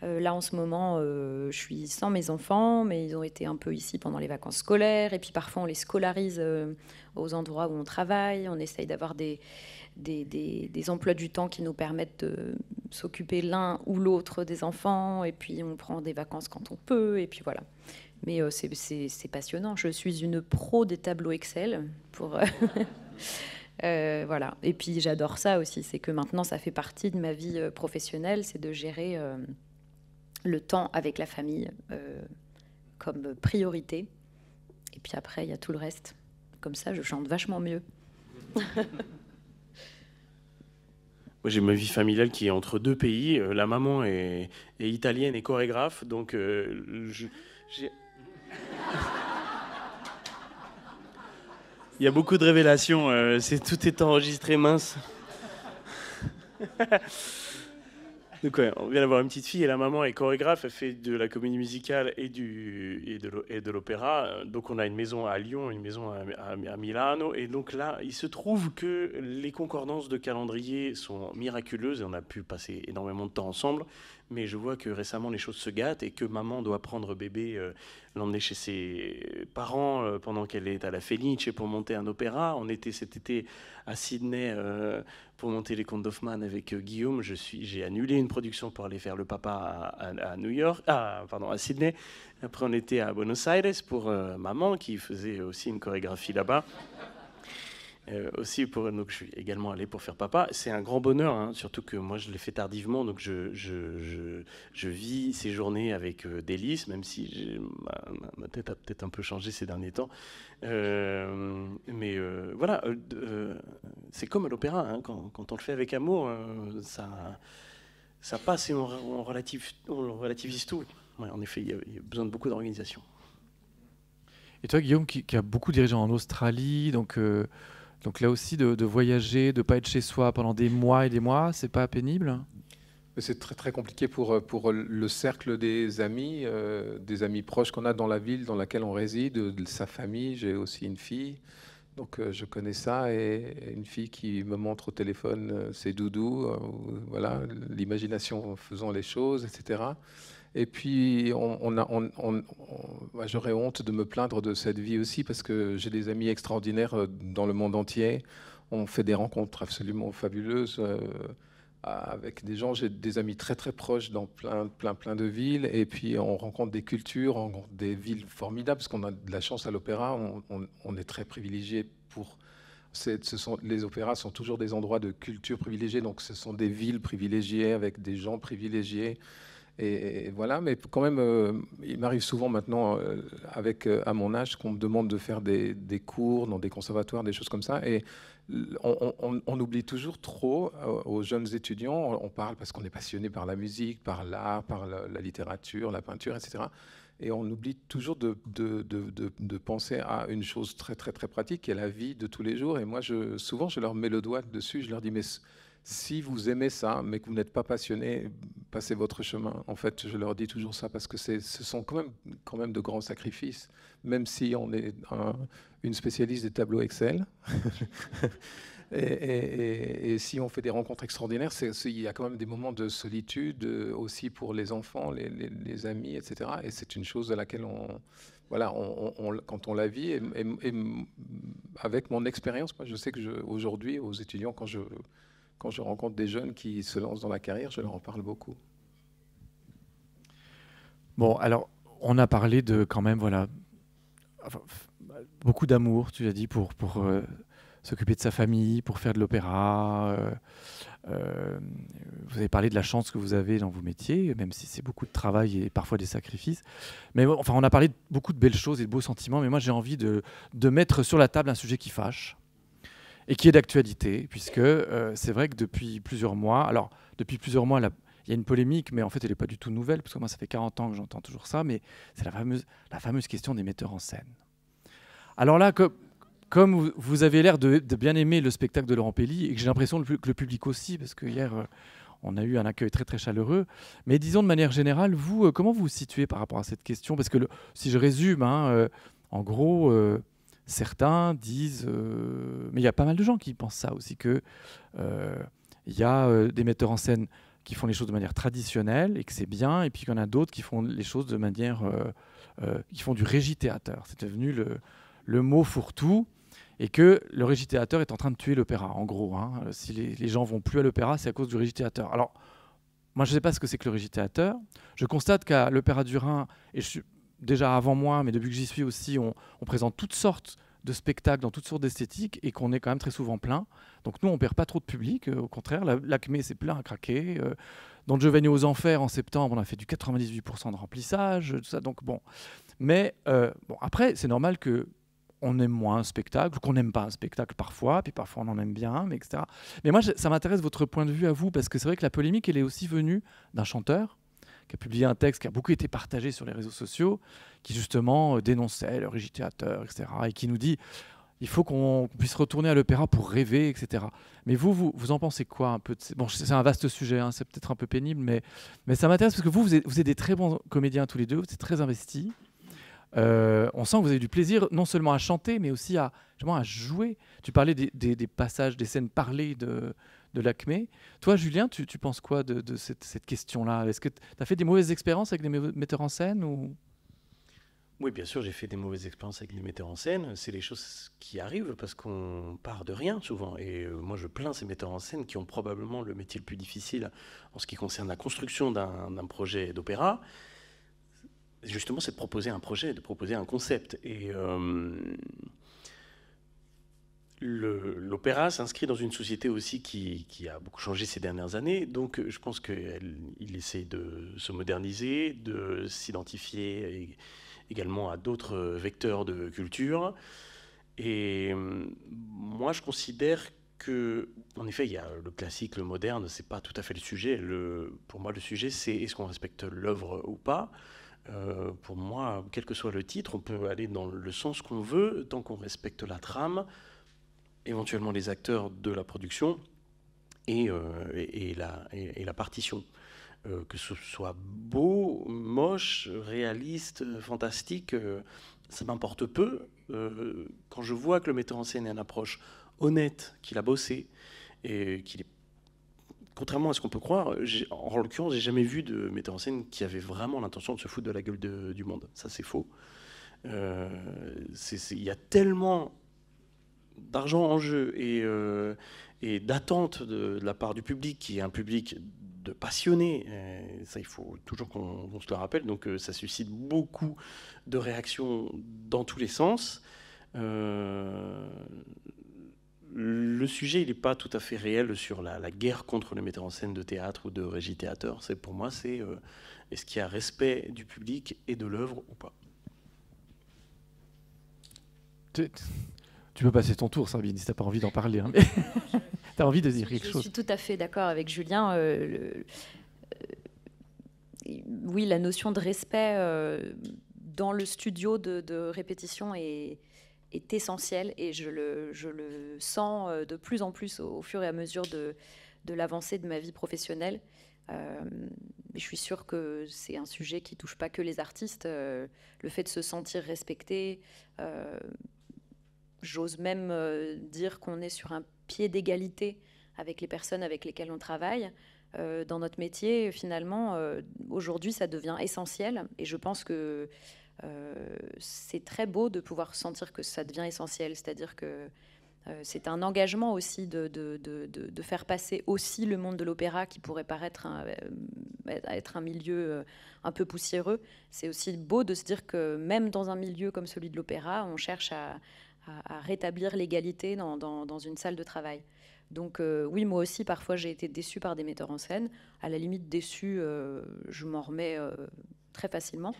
là en ce moment, je suis sans mes enfants, mais ils ont été un peu ici pendant les vacances scolaires. Et puis parfois on les scolarise aux endroits où on travaille. On essaye d'avoir des des, emplois du temps qui nous permettent de s'occuper l'un ou l'autre des enfants, et puis on prend des vacances quand on peut, et puis voilà. Mais euh, c'est passionnant. Je suis une pro des tableaux Excel. Pour euh, euh, voilà. Et puis j'adore ça aussi. C'est que maintenant, ça fait partie de ma vie professionnelle, c'est de gérer le temps avec la famille comme priorité. Et puis après, il y a tout le reste. Comme ça, je chante vachement mieux. j'ai ma vie familiale qui est entre deux pays. Euh, la maman est, italienne et chorégraphe, donc euh, Il y a beaucoup de révélations. Euh, c'est tout est enregistré mince. on vient d'avoir une petite fille et la maman est chorégraphe, elle fait de la comédie musicale et, de l'opéra. Donc on a une maison à Lyon, une maison à, Milano. Et donc là, il se trouve que les concordances de calendrier sont miraculeuses et on a pu passer énormément de temps ensemble. Mais je vois que récemment les choses se gâtent et que maman doit prendre bébé, euh, l'emmener chez ses parents euh, pendant qu'elle est à la Fenice pour monter un opéra. On était cet été à Sydney. Euh, pour monter les contes d'Hoffman avec euh, Guillaume, je suis, j'ai annulé une production pour aller faire le papa à, New York, à Sydney. Après, on était à Buenos Aires pour euh, maman qui faisait aussi une chorégraphie là-bas. Euh, aussi pour, donc je suis également allé pour faire papa. C'est un grand bonheur, hein, surtout que moi je l'ai fait tardivement, donc je, je, je, je vis ces journées avec euh, délice, même si ma, tête a peut-être un peu changé ces derniers temps. Euh, mais voilà, c'est comme à l'opéra, hein, quand, on le fait avec amour, ça, ça passe et on, relativise tout. en effet, il y, a, besoin de beaucoup d'organisation. Et toi, Guillaume, qui, a beaucoup dirigé en Australie, donc donc là aussi, de, voyager, de ne pas être chez soi pendant des mois et des mois, c'est pas pénible c'est très, très compliqué pour, euh, pour euh, le cercle des amis, euh, des amis proches qu'on a dans la ville dans laquelle on réside, de, sa famille. J'ai aussi une fille, donc je connais ça, et, une fille qui me montre au téléphone ses doudous, voilà, l'imagination faisant les choses, etc. Et puis, on, bah, j'aurais honte de me plaindre de cette vie aussi, parce que j'ai des amis extraordinaires euh, dans le monde entier. On fait des rencontres absolument fabuleuses euh, avec des gens. J'ai des amis très très proches dans plein plein plein de villes. Et puis, on rencontre des cultures, des villes formidables, parce qu'on a de la chance à l'opéra. On, est très privilégié pour ce les opéras sont toujours des endroits de culture privilégiée, donc ce sont des villes privilégiées avec des gens privilégiés. Et, voilà, mais quand même, euh, il m'arrive souvent maintenant, euh, avec, euh, à mon âge, qu'on me demande de faire des, cours dans des conservatoires, des choses comme ça. Et on, oublie toujours trop aux jeunes étudiants, on parle parce qu'on est passionné par la musique, par l'art, par la, littérature, la peinture, etc. Et on oublie toujours de, penser à une chose très, très, très pratique, qui est la vie de tous les jours. Et moi, je, souvent, je leur mets le doigt dessus, je leur dis, mais si vous aimez ça, mais que vous n'êtes pas passionné, passez votre chemin. En fait, je leur dis toujours ça parce que ce sont quand même, quand même de grands sacrifices, même si on est une spécialiste des tableaux Excel. et, si on fait des rencontres extraordinaires, il y a quand même des moments de solitude euh, aussi pour les enfants, les, amis, etc. Et c'est une chose à laquelle on, voilà, quand on la vit, et, avec mon expérience, moi, je sais que aujourd'hui, aux étudiants, quand je quand je rencontre des jeunes qui se lancent dans la carrière, je leur en parle beaucoup. Bon, alors, on a parlé de quand même, voilà, beaucoup d'amour, tu l'as dit, pour, pour euh, s'occuper de sa famille, pour faire de l'opéra. Euh, euh, vous avez parlé de la chance que vous avez dans vos métiers, même si c'est beaucoup de travail et parfois des sacrifices. Mais enfin, on a parlé de beaucoup de belles choses et de beaux sentiments, mais moi j'ai envie de, de mettre sur la table un sujet qui fâche et qui est d'actualité, puisque euh, c'est vrai que depuis plusieurs mois, alors depuis plusieurs mois, il y a une polémique, mais en fait, elle n'est pas du tout nouvelle, parce que moi, ça fait 40 ans que j'entends toujours ça, mais c'est la fameuse, la fameuse question des metteurs en scène. Alors là, comme vous avez l'air de, bien aimer le spectacle de Laurent Pelli, et que j'ai l'impression que le public aussi, parce que hier, euh, on a eu un accueil très très chaleureux. Mais disons de manière générale, vous, euh, comment vous vous situez par rapport à cette question Parce que le, si je résume, hein, en gros, certains disent, euh, mais il y a pas mal de gens qui pensent ça aussi, que euh, il y a euh, des metteurs en scène qui font les choses de manière traditionnelle et que c'est bien, et puis qu'il y en a d'autres qui font les choses de manière, qui font du régitéateur. C'est devenu le, le mot fourre-tout. Et que le régitéateur est en train de tuer l'opéra, en gros. Hein. Si les, les, gens vont plus à l'opéra, c'est à cause du régitéateur. Alors, moi, je ne sais pas ce que c'est que le régitéateur. Je constate qu'à l'Opéra du Rhin, et je suis déjà avant moi, mais depuis que j'y suis aussi, on, présente toutes sortes de spectacles dans toutes sortes d'esthétiques et qu'on est quand même très souvent plein. Donc nous, on perd pas trop de public. Euh, au contraire, l'ACME, c'est plein à craquer. Euh, je venais aux Enfers, en septembre, on a fait du 98% de remplissage, tout ça. Donc bon. Mais euh, bon, après, c'est normal que on aime moins un spectacle, qu'on n'aime pas un spectacle parfois, puis parfois on en aime bien, mais etc. Mais moi, ça m'intéresse votre point de vue à vous, parce que c'est vrai que la polémique, elle est aussi venue d'un chanteur, qui a publié un texte qui a beaucoup été partagé sur les réseaux sociaux, qui justement euh, dénonçait le régitéateur, etc., et qui nous dit il faut qu'on puisse retourner à l'opéra pour rêver, etc. Mais vous, vous, vous en pensez quoi un peu Bon, c'est un vaste sujet, hein, c'est peut-être un peu pénible, mais, mais ça m'intéresse parce que vous, vous êtes, des très bons comédiens tous les deux, vous êtes très investis. Euh, on sent que vous avez du plaisir non seulement à chanter, mais aussi à, à jouer. Tu parlais des, des passages, des scènes parlées de, de l'ACME. Toi, Julien, tu, penses quoi de, cette, question-là Est-ce que tu as fait des mauvaises expériences avec des metteurs en scène ou... Oui, bien sûr, j'ai fait des mauvaises expériences avec les metteurs en scène. C'est les choses qui arrivent parce qu'on part de rien souvent. Et euh, moi, je plains ces metteurs en scène qui ont probablement le métier le plus difficile en ce qui concerne la construction d'un projet d'opéra. Justement, c'est de proposer un projet, de proposer un concept. Et. Euh, L'opéra s'inscrit dans une société aussi qui, a beaucoup changé ces dernières années, donc euh, je pense qu'il essaie de se moderniser, de s'identifier également à d'autres euh, vecteurs de culture. Et euh, moi, je considère que, en effet, il y a le classique, le moderne, c'est pas tout à fait le sujet. pour moi, le sujet, c'est est-ce qu'on respecte l'œuvre ou pas. pour moi, quel que soit le titre, on peut aller dans le sens qu'on veut, tant qu'on respecte la trame, éventuellement les acteurs de la production et, euh, et, la, partition. Euh, que ce soit beau, moche, réaliste, fantastique, euh, ça m'importe peu. quand je vois que le metteur en scène a une approche honnête, qu'il a bossé, et qu'il est... Contrairement à ce qu'on peut croire, en l'occurrence, j'ai jamais vu de metteur en scène qui avait vraiment l'intention de se foutre de la gueule du monde. Ça, c'est faux. Il y a tellement d'argent en jeu et, euh, d'attente de, la part du public, qui est un public de passionnés, ça il faut toujours qu'on se le rappelle, donc euh, ça suscite beaucoup de réactions dans tous les sens. Euh, le sujet, il n'est pas tout à fait réel sur la, guerre contre les metteurs en scène de théâtre ou de régie théâtre. C'est pour moi, c'est est-ce qu'il y a respect du public et de l'œuvre ou pas tu peux passer ton tour, Sabine, si tu n'as pas envie d'en parler. Hein, tu as envie de dire quelque chose. Je suis tout à fait d'accord avec Julien. Euh, euh, oui, la notion de respect euh, dans le studio de, répétition est, est, essentielle et je le, sens de plus en plus au, fur et à mesure de, l'avancée de ma vie professionnelle. je suis sûre que c'est un sujet qui touche pas que les artistes. le fait de se sentir respecté, J'ose même euh, dire qu'on est sur un pied d'égalité avec les personnes avec lesquelles on travaille. Euh, dans notre métier, finalement, euh, aujourd'hui, ça devient essentiel. Et je pense que c'est très beau de pouvoir sentir que ça devient essentiel. C'est-à-dire que c'est un engagement aussi de, de, faire passer aussi le monde de l'opéra qui pourrait paraître être un milieu un peu poussiéreux. C'est aussi beau de se dire que même dans un milieu comme celui de l'opéra, on cherche à, à, rétablir l'égalité dans, une salle de travail. Donc euh, oui, moi aussi, parfois, j'ai été déçue par des metteurs en scène. À la limite, déçue, euh, je m'en remets euh, très facilement.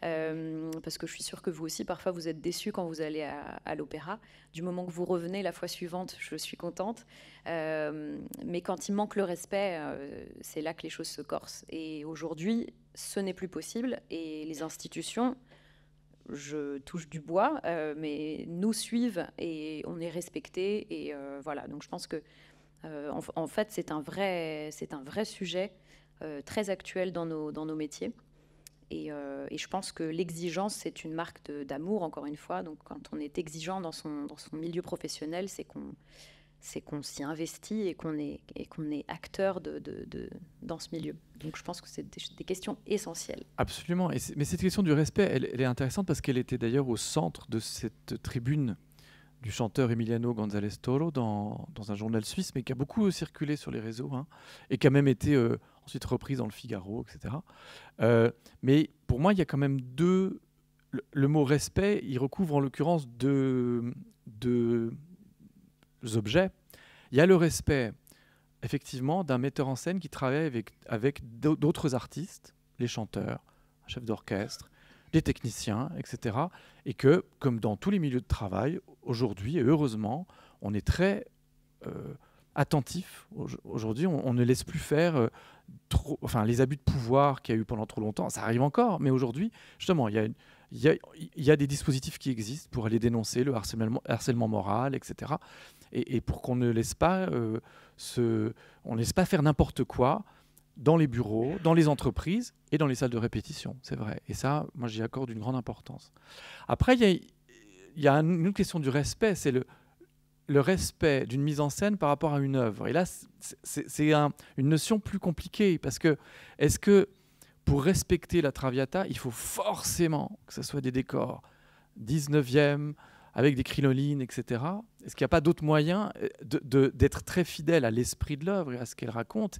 parce que je suis sûre que vous aussi, parfois, vous êtes déçue quand vous allez à, à l'opéra. Du moment que vous revenez la fois suivante, je suis contente. mais quand il manque le respect, c'est là que les choses se corsent. Et aujourd'hui, ce n'est plus possible. Et les institutions je touche du bois, euh, mais nous suivent et on est respecté. Et euh, voilà, donc je pense que, euh, en, fait, c'est un vrai, c'est un vrai sujet très actuel dans nos, dans nos métiers. Et, et je pense que l'exigence, c'est une marque d'amour, encore une fois. Donc, quand on est exigeant dans son, dans son milieu professionnel, c'est qu'on c'est qu'on s'y investit et qu'on est, et qu'on est acteur de, de, dans ce milieu. Donc je pense que c'est des, questions essentielles. Absolument. Et mais cette question du respect, elle, est intéressante parce qu'elle était d'ailleurs au centre de cette tribune du chanteur Emiliano González Toro dans, dans, un journal suisse, mais qui a beaucoup circulé sur les réseaux hein, et qui a même été euh, ensuite reprise dans le Figaro, etc. Euh, mais pour moi, il y a quand même deux... Le, mot respect, il recouvre en l'occurrence de... deux objets, il y a le respect effectivement d'un metteur en scène qui travaille avec, avec d'autres artistes, les chanteurs, un chef d'orchestre, des techniciens, etc. Et que, comme dans tous les milieux de travail, aujourd'hui, et heureusement, on est très euh, attentif. Aujourd'hui, on, ne laisse plus faire euh, trop, enfin, les abus de pouvoir qu'il y a eu pendant trop longtemps. Ça arrive encore, mais aujourd'hui, justement, il y a une, il y, a, des dispositifs qui existent pour aller dénoncer le harcèlement, harcèlement moral, etc. Et, pour qu'on ne laisse pas, euh, on laisse pas faire n'importe quoi dans les bureaux, dans les entreprises et dans les salles de répétition, c'est vrai. Et ça, moi, j'y accorde une grande importance. Après, il y a, il y une question du respect, c'est le, le respect d'une mise en scène par rapport à une œuvre. Et là, c'est une notion plus compliquée parce que est-ce que pour respecter la Traviata, il faut forcément que ce soit des décors 19e, avec des crinolines, etc. Est-ce qu'il n'y a pas d'autre moyen euh, d'être très fidèle à l'esprit de l'œuvre et à ce qu'elle raconte,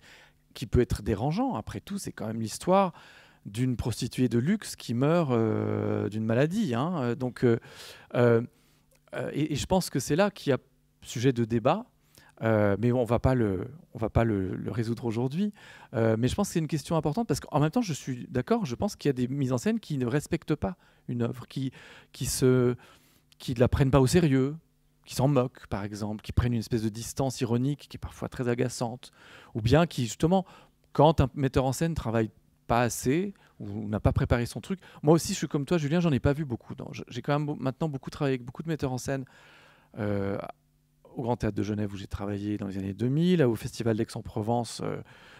qui peut être dérangeant Après tout, c'est quand même l'histoire d'une prostituée de luxe qui meurt euh, d'une maladie. Hein. Euh, donc, et, je pense que c'est là qu'il y a sujet de débat euh, mais on va pas le, on va pas le, résoudre aujourd'hui. Euh, mais je pense que c'est une question importante parce qu'en même temps, je suis d'accord. Je pense qu'il y a des mises en scène qui ne respectent pas une œuvre, qui, qui se, qui ne la prennent pas au sérieux, qui s'en moquent, par exemple, qui prennent une espèce de distance ironique qui est parfois très agaçante, ou bien qui justement, quand un metteur en scène travaille pas assez ou n'a pas préparé son truc. Moi aussi, je suis comme toi, Julien, j'en ai pas vu beaucoup. J'ai quand même maintenant beaucoup travaillé avec beaucoup de metteurs en scène. Euh, au Grand Théâtre de Genève où j'ai travaillé dans les années 2000, au Festival d'Aix-en-Provence euh,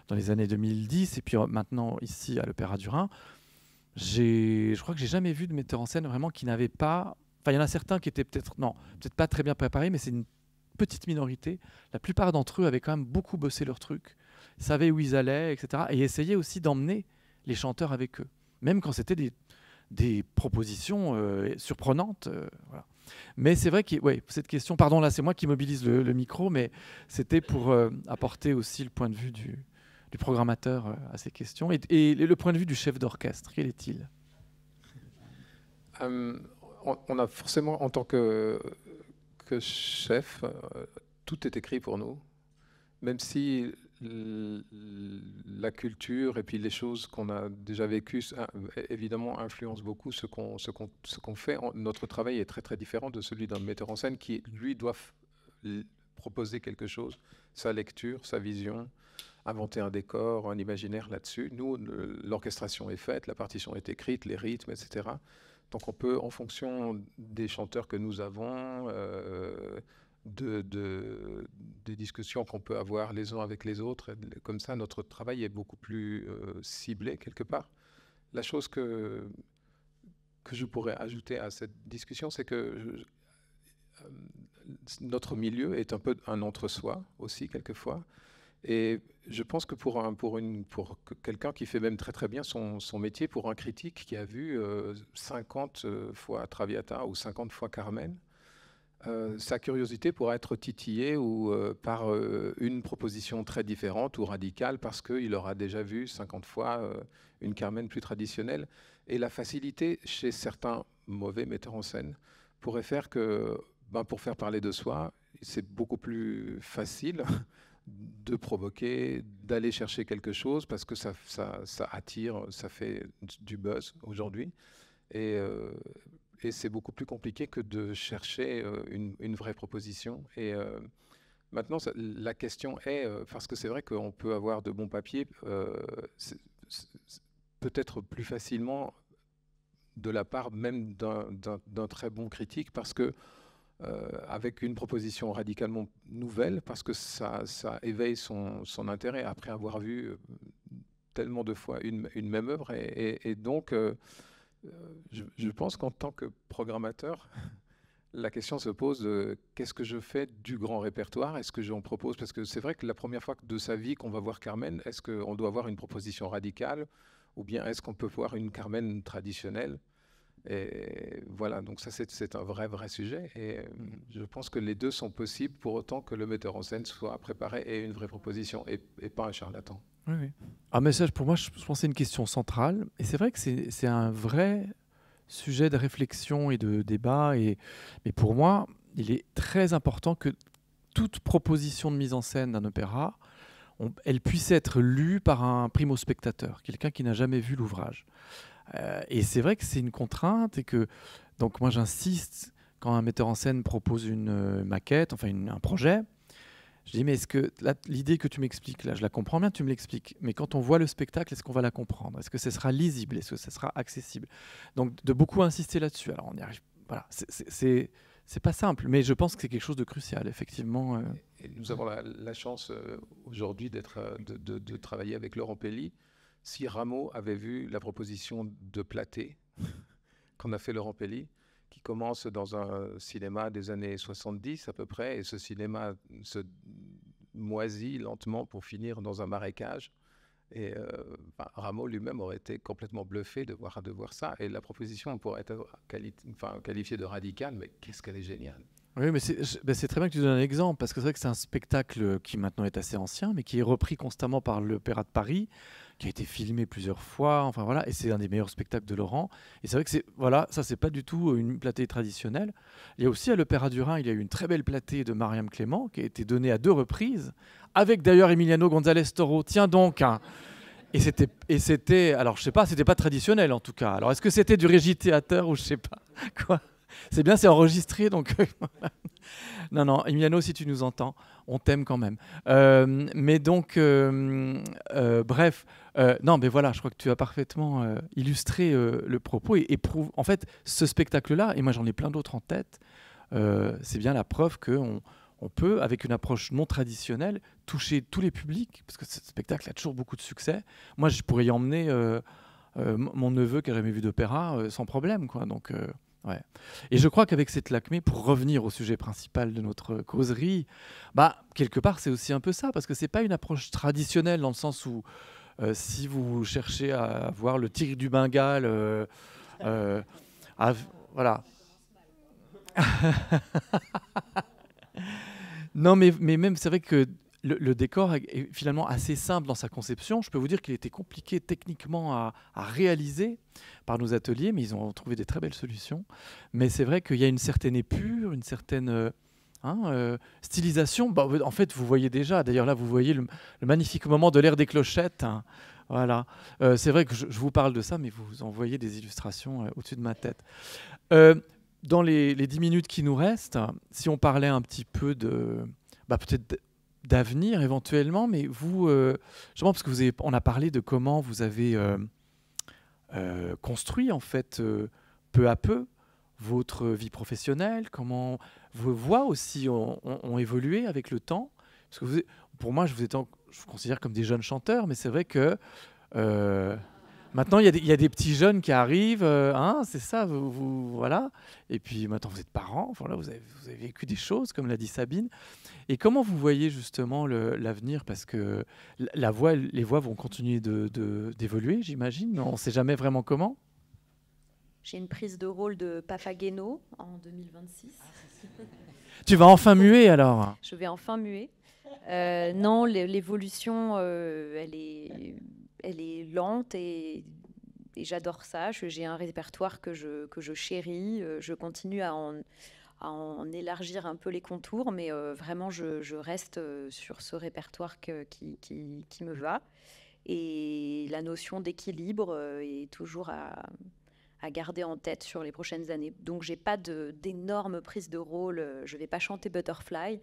dans les années 2010, et puis euh, maintenant ici à l'Opéra du Rhin. Je crois que j'ai jamais vu de metteur en scène vraiment qui n'avait pas. Enfin, il y en a certains qui étaient peut-être non, peut-être pas très bien préparés, mais c'est une petite minorité. La plupart d'entre eux avaient quand même beaucoup bossé leur truc, savaient où ils allaient, etc. Et essayaient aussi d'emmener les chanteurs avec eux, même quand c'était des, propositions euh, surprenantes. voilà. Mais c'est vrai que ouais, cette question, pardon, là c'est moi qui mobilise le, micro, mais c'était pour euh, apporter aussi le point de vue du, programmateur euh, à ces questions. Et, le point de vue du chef d'orchestre, quel est-il euh, on, a forcément, en tant que, que chef, tout est écrit pour nous, même si la culture et puis les choses qu'on a déjà vécues, évidemment, influencent beaucoup ce qu'on ce qu'on fait. Notre travail est très très différent de celui d'un metteur en scène qui, lui, doit proposer quelque chose, sa lecture, sa vision, inventer un décor, un imaginaire là-dessus. Nous, l'orchestration est faite, la partition est écrite, les rythmes, etc. Donc on peut, en fonction des chanteurs que nous avons, euh, de, des discussions qu'on peut avoir les uns avec les autres. Comme ça, notre travail est beaucoup plus euh, ciblé quelque part. La chose que, que je pourrais ajouter à cette discussion, c'est que euh, notre milieu est un peu un entre-soi aussi quelquefois. Et je pense que pour, pour, une, pour quelqu'un qui fait même très très bien son, métier, pour un critique qui a vu 50 euh, fois Traviata ou 50 fois Carmen, euh, sa curiosité pourra être titillée ou euh, par euh, une proposition très différente ou radicale parce qu'il aura déjà vu 50 fois une Carmen plus traditionnelle. Et la facilité chez certains mauvais metteurs en scène pourrait faire que, ben, pour faire parler de soi, c'est beaucoup plus facile de provoquer, d'aller chercher quelque chose parce que ça, ça, attire, ça fait du buzz aujourd'hui. Et et c'est beaucoup plus compliqué que de chercher euh, une, vraie proposition. Et euh, maintenant, la question est, euh, parce que c'est vrai qu'on peut avoir de bons papiers, peut-être plus facilement de la part même d'un très bon critique, parce que avec une proposition radicalement nouvelle, parce que ça, ça éveille son, intérêt après avoir vu tellement de fois une, même œuvre. Et, donc, euh, je, pense qu'en tant que programmateur, la question se pose de qu'est-ce que je fais du grand répertoire Est-ce que j'en propose Parce que c'est vrai que la première fois de sa vie qu'on va voir Carmen, est-ce qu'on doit avoir une proposition radicale ou bien est-ce qu'on peut voir une Carmen traditionnelle et voilà, donc ça c'est un vrai vrai sujet et euh, mm-hmm. je pense que les deux sont possibles pour autant que le metteur en scène soit préparé et une vraie proposition et pas un charlatan. Oui, Un ah, message pour moi, je, que c'est une question centrale. Et c'est vrai que c'est un vrai sujet de réflexion et de débat. Et, mais pour moi, il est très important que toute proposition de mise en scène d'un opéra, elle puisse être lue par un primo-spectateur, quelqu'un qui n'a jamais vu l'ouvrage. Euh, et c'est vrai que c'est une contrainte et que, donc moi j'insiste, quand un metteur en scène propose une euh, maquette, enfin un projet, je dis, mais est-ce que l'idée que tu m'expliques, là, je la comprends bien, tu me l'expliques, mais quand on voit le spectacle, est-ce qu'on va la comprendre Est-ce que ce sera lisible Est-ce que ce sera accessible Donc, de beaucoup insister là-dessus. Alors, on y arrive. Voilà, c'est pas simple, mais je pense que c'est quelque chose de crucial, effectivement. Euh. nous avons la, chance euh, aujourd'hui d'être euh, de, de, travailler avec Laurent Pelli. Si Rameau avait vu la proposition de Platé qu'on a fait Laurent Pelli, qui commence dans un cinéma des années 70 à peu près, et ce cinéma se moisit lentement pour finir dans un marécage. Et euh, Rameau lui-même aurait été complètement bluffé de voir, de ça. Et la proposition pourrait être qualifiée de radicale, mais qu'est-ce qu'elle est géniale. Oui, mais ben, c'est très bien que tu donnes un exemple, parce que c'est vrai que c'est un spectacle qui maintenant est assez ancien, mais qui est repris constamment par l'Opéra de Paris qui a été filmé plusieurs fois. Enfin voilà, et c'est un des meilleurs spectacles de Laurent. Et c'est vrai que c'est voilà, ça c'est pas du tout euh, une platée traditionnelle. Il y a aussi à l'Opéra du Rhin, il y a eu une très belle platée de Mariam Clément qui a été donnée à deux reprises, avec d'ailleurs Emiliano González Toro. Tiens donc. Hein. Et c'était, et c'était, alors je sais pas, c'était pas traditionnel en tout cas. Alors est-ce que c'était du régie théâtre ou je sais pas quoi c'est bien, c'est enregistré, donc. Euh, non, non, Emiliano, si tu nous entends, on t'aime quand même. Euh, mais donc, euh, bref, non, mais voilà, je crois que tu as parfaitement illustré le propos et, En fait, ce spectacle-là, et moi j'en ai plein d'autres en tête, c'est bien la preuve que on peut, avec une approche non traditionnelle, toucher tous les publics, parce que ce spectacle a toujours beaucoup de succès. Moi, je pourrais y emmener. mon neveu qui a jamais vu d'opéra sans problème quoi donc et je crois qu'avec cette lacmée, pour revenir au sujet principal de notre causerie, bah quelque part c'est aussi un peu ça, parce que c'est pas une approche traditionnelle dans le sens où euh, si vous cherchez à voir le tir du Bengale, euh, euh, voilà. non, mais, mais même c'est vrai que le, décor est finalement assez simple dans sa conception. Je peux vous dire qu'il était compliqué techniquement à, réaliser par nos ateliers, mais ils ont trouvé des très belles solutions. Mais c'est vrai qu'il y a une certaine épure, une certaine euh, hein, euh, stylisation. Bah, en fait, vous voyez déjà, d'ailleurs là, vous voyez le, magnifique moment de l'ère des clochettes. Hein. Voilà. Euh, c'est vrai que je, vous parle de ça, mais vous en voyez des illustrations au-dessus de ma tête. dans les, dix minutes qui nous restent, si on parlait un petit peu de, bah, peut-être d'avenir éventuellement, mais vous, pense euh, parce que vous avez, on a parlé de comment vous avez euh, euh, construit en fait peu à peu votre vie professionnelle, comment vos voix aussi ont, évolué avec le temps. Parce que vous, pour moi, je vous, étant, je considère comme des jeunes chanteurs, mais c'est vrai que Maintenant, il y, a des, petits jeunes qui arrivent, euh, hein, c'est ça, vous, voilà. Et puis maintenant, vous êtes parents, voilà, vous, avez, vous avez vécu des choses, comme l'a dit Sabine. Et comment vous voyez justement l'avenir Parce que la les voix vont continuer d'évoluer, de, j'imagine, on ne sait jamais vraiment comment. J'ai une prise de rôle de Papageno en 2026. Ah, tu vas enfin muer alors Je vais enfin muer. Euh, non, l'évolution, euh, elle est elle est lente et, j'adore ça. J'ai un répertoire que je, chéris. Euh, je continue à en, élargir un peu les contours, mais euh, vraiment, je, reste euh, sur ce répertoire qui, me va. Et la notion d'équilibre est toujours à, garder en tête sur les prochaines années. Donc, j'ai pas d'énormes prise de rôle. Je ne vais pas chanter Butterfly,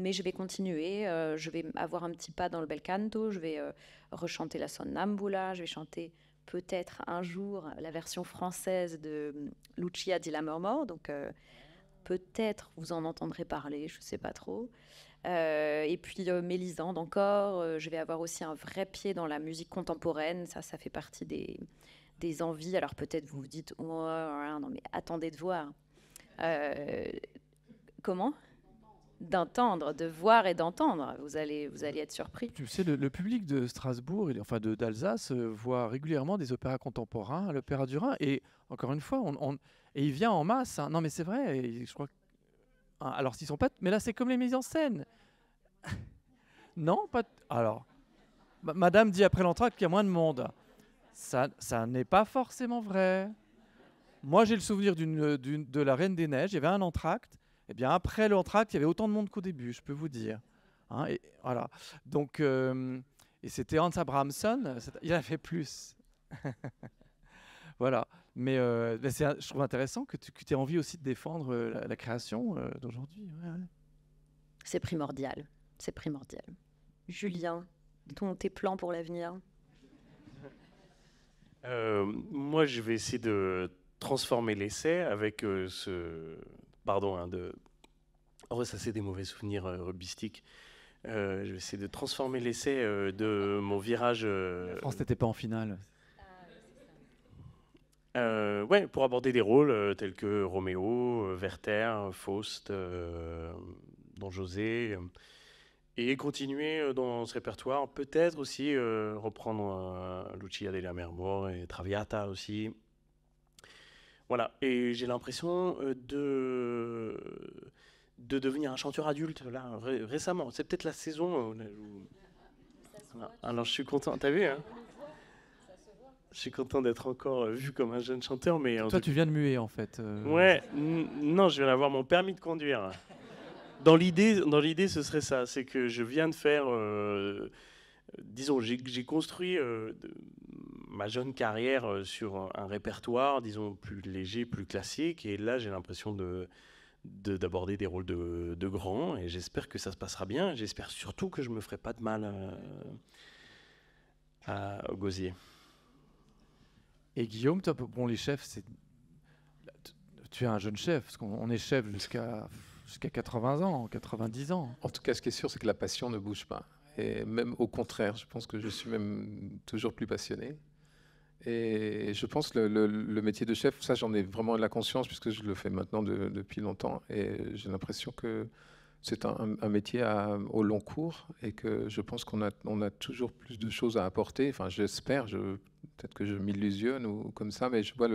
mais je vais continuer, euh, je vais avoir un petit pas dans le bel canto, je vais euh, rechanter la sonnambula, je vais chanter peut-être un jour la version française de mm, Lucia di la Mormor, donc euh, peut-être vous en entendrez parler, je ne sais pas trop. et puis Mélisande encore, je vais avoir aussi un vrai pied dans la musique contemporaine, ça, ça fait partie des, des envies. Alors peut-être vous vous dites, oh, hein, non mais attendez de voir. comment d'entendre, de voir et d'entendre. Vous allez, vous allez être surpris. Tu sais, le, public de Strasbourg, enfin d'Alsace, euh, voit régulièrement des opéras contemporains l'Opéra du Rhin. Et encore une fois, on, et il vient en masse. Hein. Non, mais c'est vrai. je crois. Hein, alors, s'ils sont pas. Mais là, c'est comme les mises en scène. non, pas. Alors, Madame dit après l'entracte qu'il y a moins de monde. Ça, ça n'est pas forcément vrai. Moi, j'ai le souvenir d'une, de la Reine des Neiges. Il y avait un entracte eh bien après l'entracte, il y avait autant de monde qu'au début, je peux vous dire. Hein, et voilà. Donc, euh, et c'était Hans Abrahamson, il a fait plus. voilà. Mais, euh, je trouve intéressant que tu aies envie aussi de défendre euh, la, création d'aujourd'hui. C'est primordial. C'est primordial. Julien, ton, tes plans pour l'avenir Moi, je vais essayer de transformer l'essai avec ce, pardon, hein, de ressasser oh, des mauvais souvenirs euh, rubistiques. Euh, je vais essayer de transformer l'essai euh, de mon virage. La France n'était pas en finale. Euh, ouais, pour aborder des rôles tels que Roméo, Werther, Faust, Don José, et continuer dans ce répertoire. Peut-être aussi reprendre Lucia la Mermore et Traviata aussi. Voilà, et j'ai l'impression euh, de de devenir un chanteur adulte là récemment. C'est peut-être la saison. Euh, Alors je suis content. T'as vu hein? je suis content d'être encore euh, vu comme un jeune chanteur, mais toi, tu viens de muer en fait. Ouais, non, je viens d'avoir mon permis de conduire. Dans l'idée, dans l'idée, ce serait ça, c'est que je viens de faire, disons, j'ai construit ma jeune carrière euh, sur un répertoire, disons, plus léger, plus classique. Et là, j'ai l'impression de d'aborder des rôles de, de grands et j'espère que ça se passera bien j'espère surtout que je me ferai pas de mal euh, à, au gosier et Guillaume bon les chefs c'est tu es un jeune chef parce qu'on est chef jusqu'à jusqu'à 80 ans 90 ans en tout cas ce qui est sûr c'est que la passion ne bouge pas et même au contraire, je pense que je suis même toujours plus passionné. Et je pense que le, métier de chef, ça j'en ai vraiment la conscience puisque je le fais maintenant depuis longtemps et j'ai l'impression que c'est un, métier au long cours et que je pense qu'on a, toujours plus de choses à apporter. Enfin, j'espère, peut-être que je m'illusionne ou comme ça, mais je vois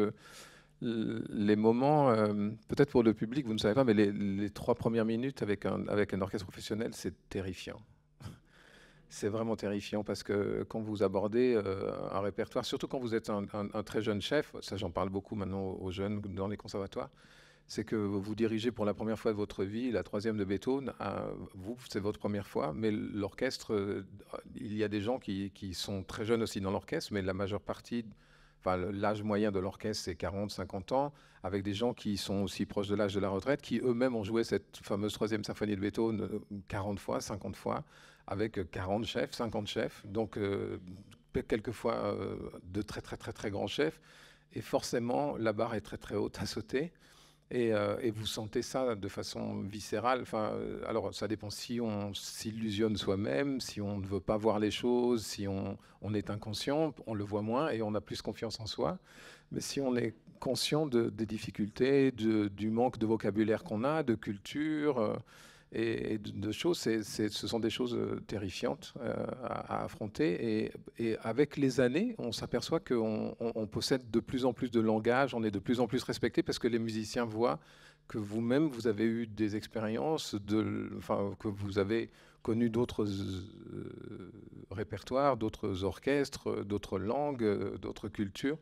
les moments, euh, peut-être pour le public, vous ne savez pas, mais les, trois premières minutes avec un orchestre professionnel, c'est terrifiant c'est vraiment terrifiant parce que quand vous abordez euh, un répertoire, surtout quand vous êtes un, très jeune chef, ça j'en parle beaucoup maintenant aux jeunes dans les conservatoires, c'est que vous dirigez pour la première fois de votre vie la troisième de Beethoven. vous, c'est votre première fois, mais l'orchestre, euh, il y a des gens qui sont très jeunes aussi dans l'orchestre, mais la majeure partie l'âge moyen de l'orchestre, c'est 40, 50 ans, avec des gens qui sont aussi proches de l'âge de la retraite, qui eux-mêmes ont joué cette fameuse troisième symphonie de Beethoven 40 euh, fois, 50 fois, avec 40 euh, chefs, 50 chefs, donc quelques euh, quelquefois de très, très, très, très grands chefs. Et forcément, la barre est très, très haute à sauter. Euh, et, vous sentez ça de façon viscérale. Enfin, euh, alors, ça dépend si on s'illusionne soi-même, si on ne veut pas voir les choses, si on, est inconscient, on le voit moins et on a plus confiance en soi. Mais si on est conscient des difficultés, du manque de vocabulaire qu'on a, de culture. Euh, et, de choses, ce sont des choses euh, terrifiantes euh, à, affronter. Et, avec les années, on s'aperçoit qu'on on, possède de plus en plus de langage, on est de plus en plus respecté parce que les musiciens voient que vous-même, vous avez eu des expériences, de, que vous avez connu d'autres euh, répertoires, d'autres orchestres, d'autres langues, d'autres cultures.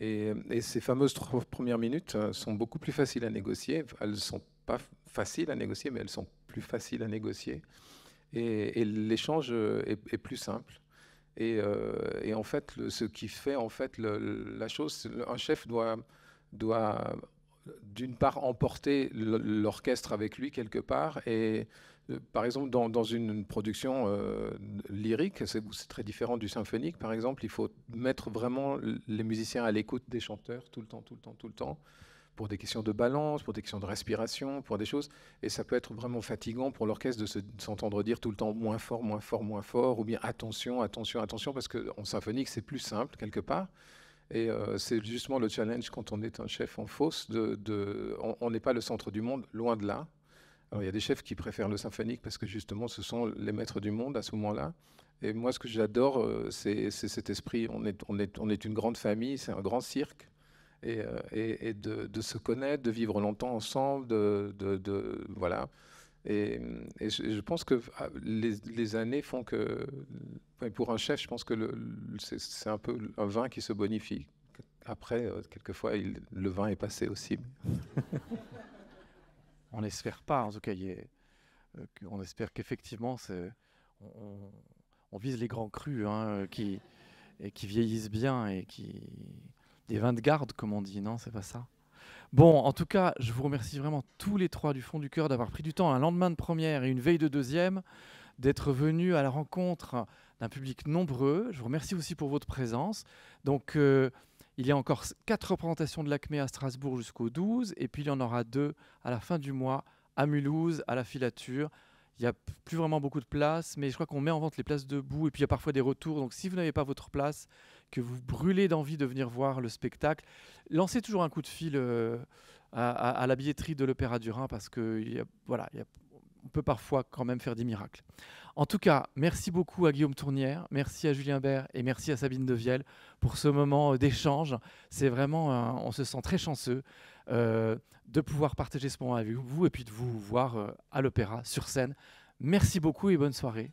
Et, et, ces fameuses trois premières minutes sont beaucoup plus faciles à négocier. Elles ne sont pas faciles à négocier, mais elles sont plus faciles à négocier. Et, l'échange euh, est, plus simple. Et, euh, en fait, ce qui fait en fait la chose, un chef doit, doit d'une part emporter l'orchestre avec lui quelque part et euh, par exemple, dans, une production lyrique, c'est très différent du symphonique, par exemple, il faut mettre vraiment les musiciens à l'écoute des chanteurs tout le temps, tout le temps, tout le temps pour des questions de balance, pour des questions de respiration, pour des choses. Et ça peut être vraiment fatigant pour l'orchestre de s'entendre dire tout le temps moins fort, moins fort, moins fort, ou bien attention, attention, attention, parce qu'en symphonique, c'est plus simple quelque part. Et euh, c'est justement le challenge quand on est un chef en fausse, on n'est pas le centre du monde, loin de là. Alors il y a des chefs qui préfèrent le symphonique parce que justement ce sont les maîtres du monde à ce moment-là. Et moi ce que j'adore, euh, c'est cet esprit, on est, on, est, on est une grande famille, c'est un grand cirque et, euh, de, se connaître, de vivre longtemps ensemble, de, voilà. Et, je, pense que ah, les, années font que, pour un chef, je pense que c'est un peu un vin qui se bonifie. Après, euh, quelquefois, le vin est passé aussi. on n'espère pas, en tout cas, euh, on espère qu'effectivement, on, on, vise les grands crus hein, qui, qui vieillissent bien et qui, des vins de garde, comme on dit, non, c'est pas ça. Bon, en tout cas, je vous remercie vraiment tous les trois du fond du cœur d'avoir pris du temps, un lendemain de première et une veille de deuxième, d'être venus à la rencontre d'un public nombreux. Je vous remercie aussi pour votre présence. Donc, euh, il y a encore quatre représentations de l'ACME à Strasbourg jusqu'au 12, et puis il y en aura deux à la fin du mois à Mulhouse, à la filature. Il n'y a plus vraiment beaucoup de places, mais je crois qu'on met en vente les places debout, et puis il y a parfois des retours. Donc, si vous n'avez pas votre place, que vous brûlez d'envie de venir voir le spectacle, lancez toujours un coup de fil euh, à, la billetterie de l'Opéra du Rhin parce que y voilà, y peut parfois quand même faire des miracles. En tout cas, merci beaucoup à Guillaume Tournière, merci à Julien Bert et merci à Sabine Devielle pour ce moment euh, d'échange. C'est vraiment, on se sent très chanceux euh, de pouvoir partager ce moment avec vous et puis de vous voir à l'opéra sur scène. Merci beaucoup et bonne soirée.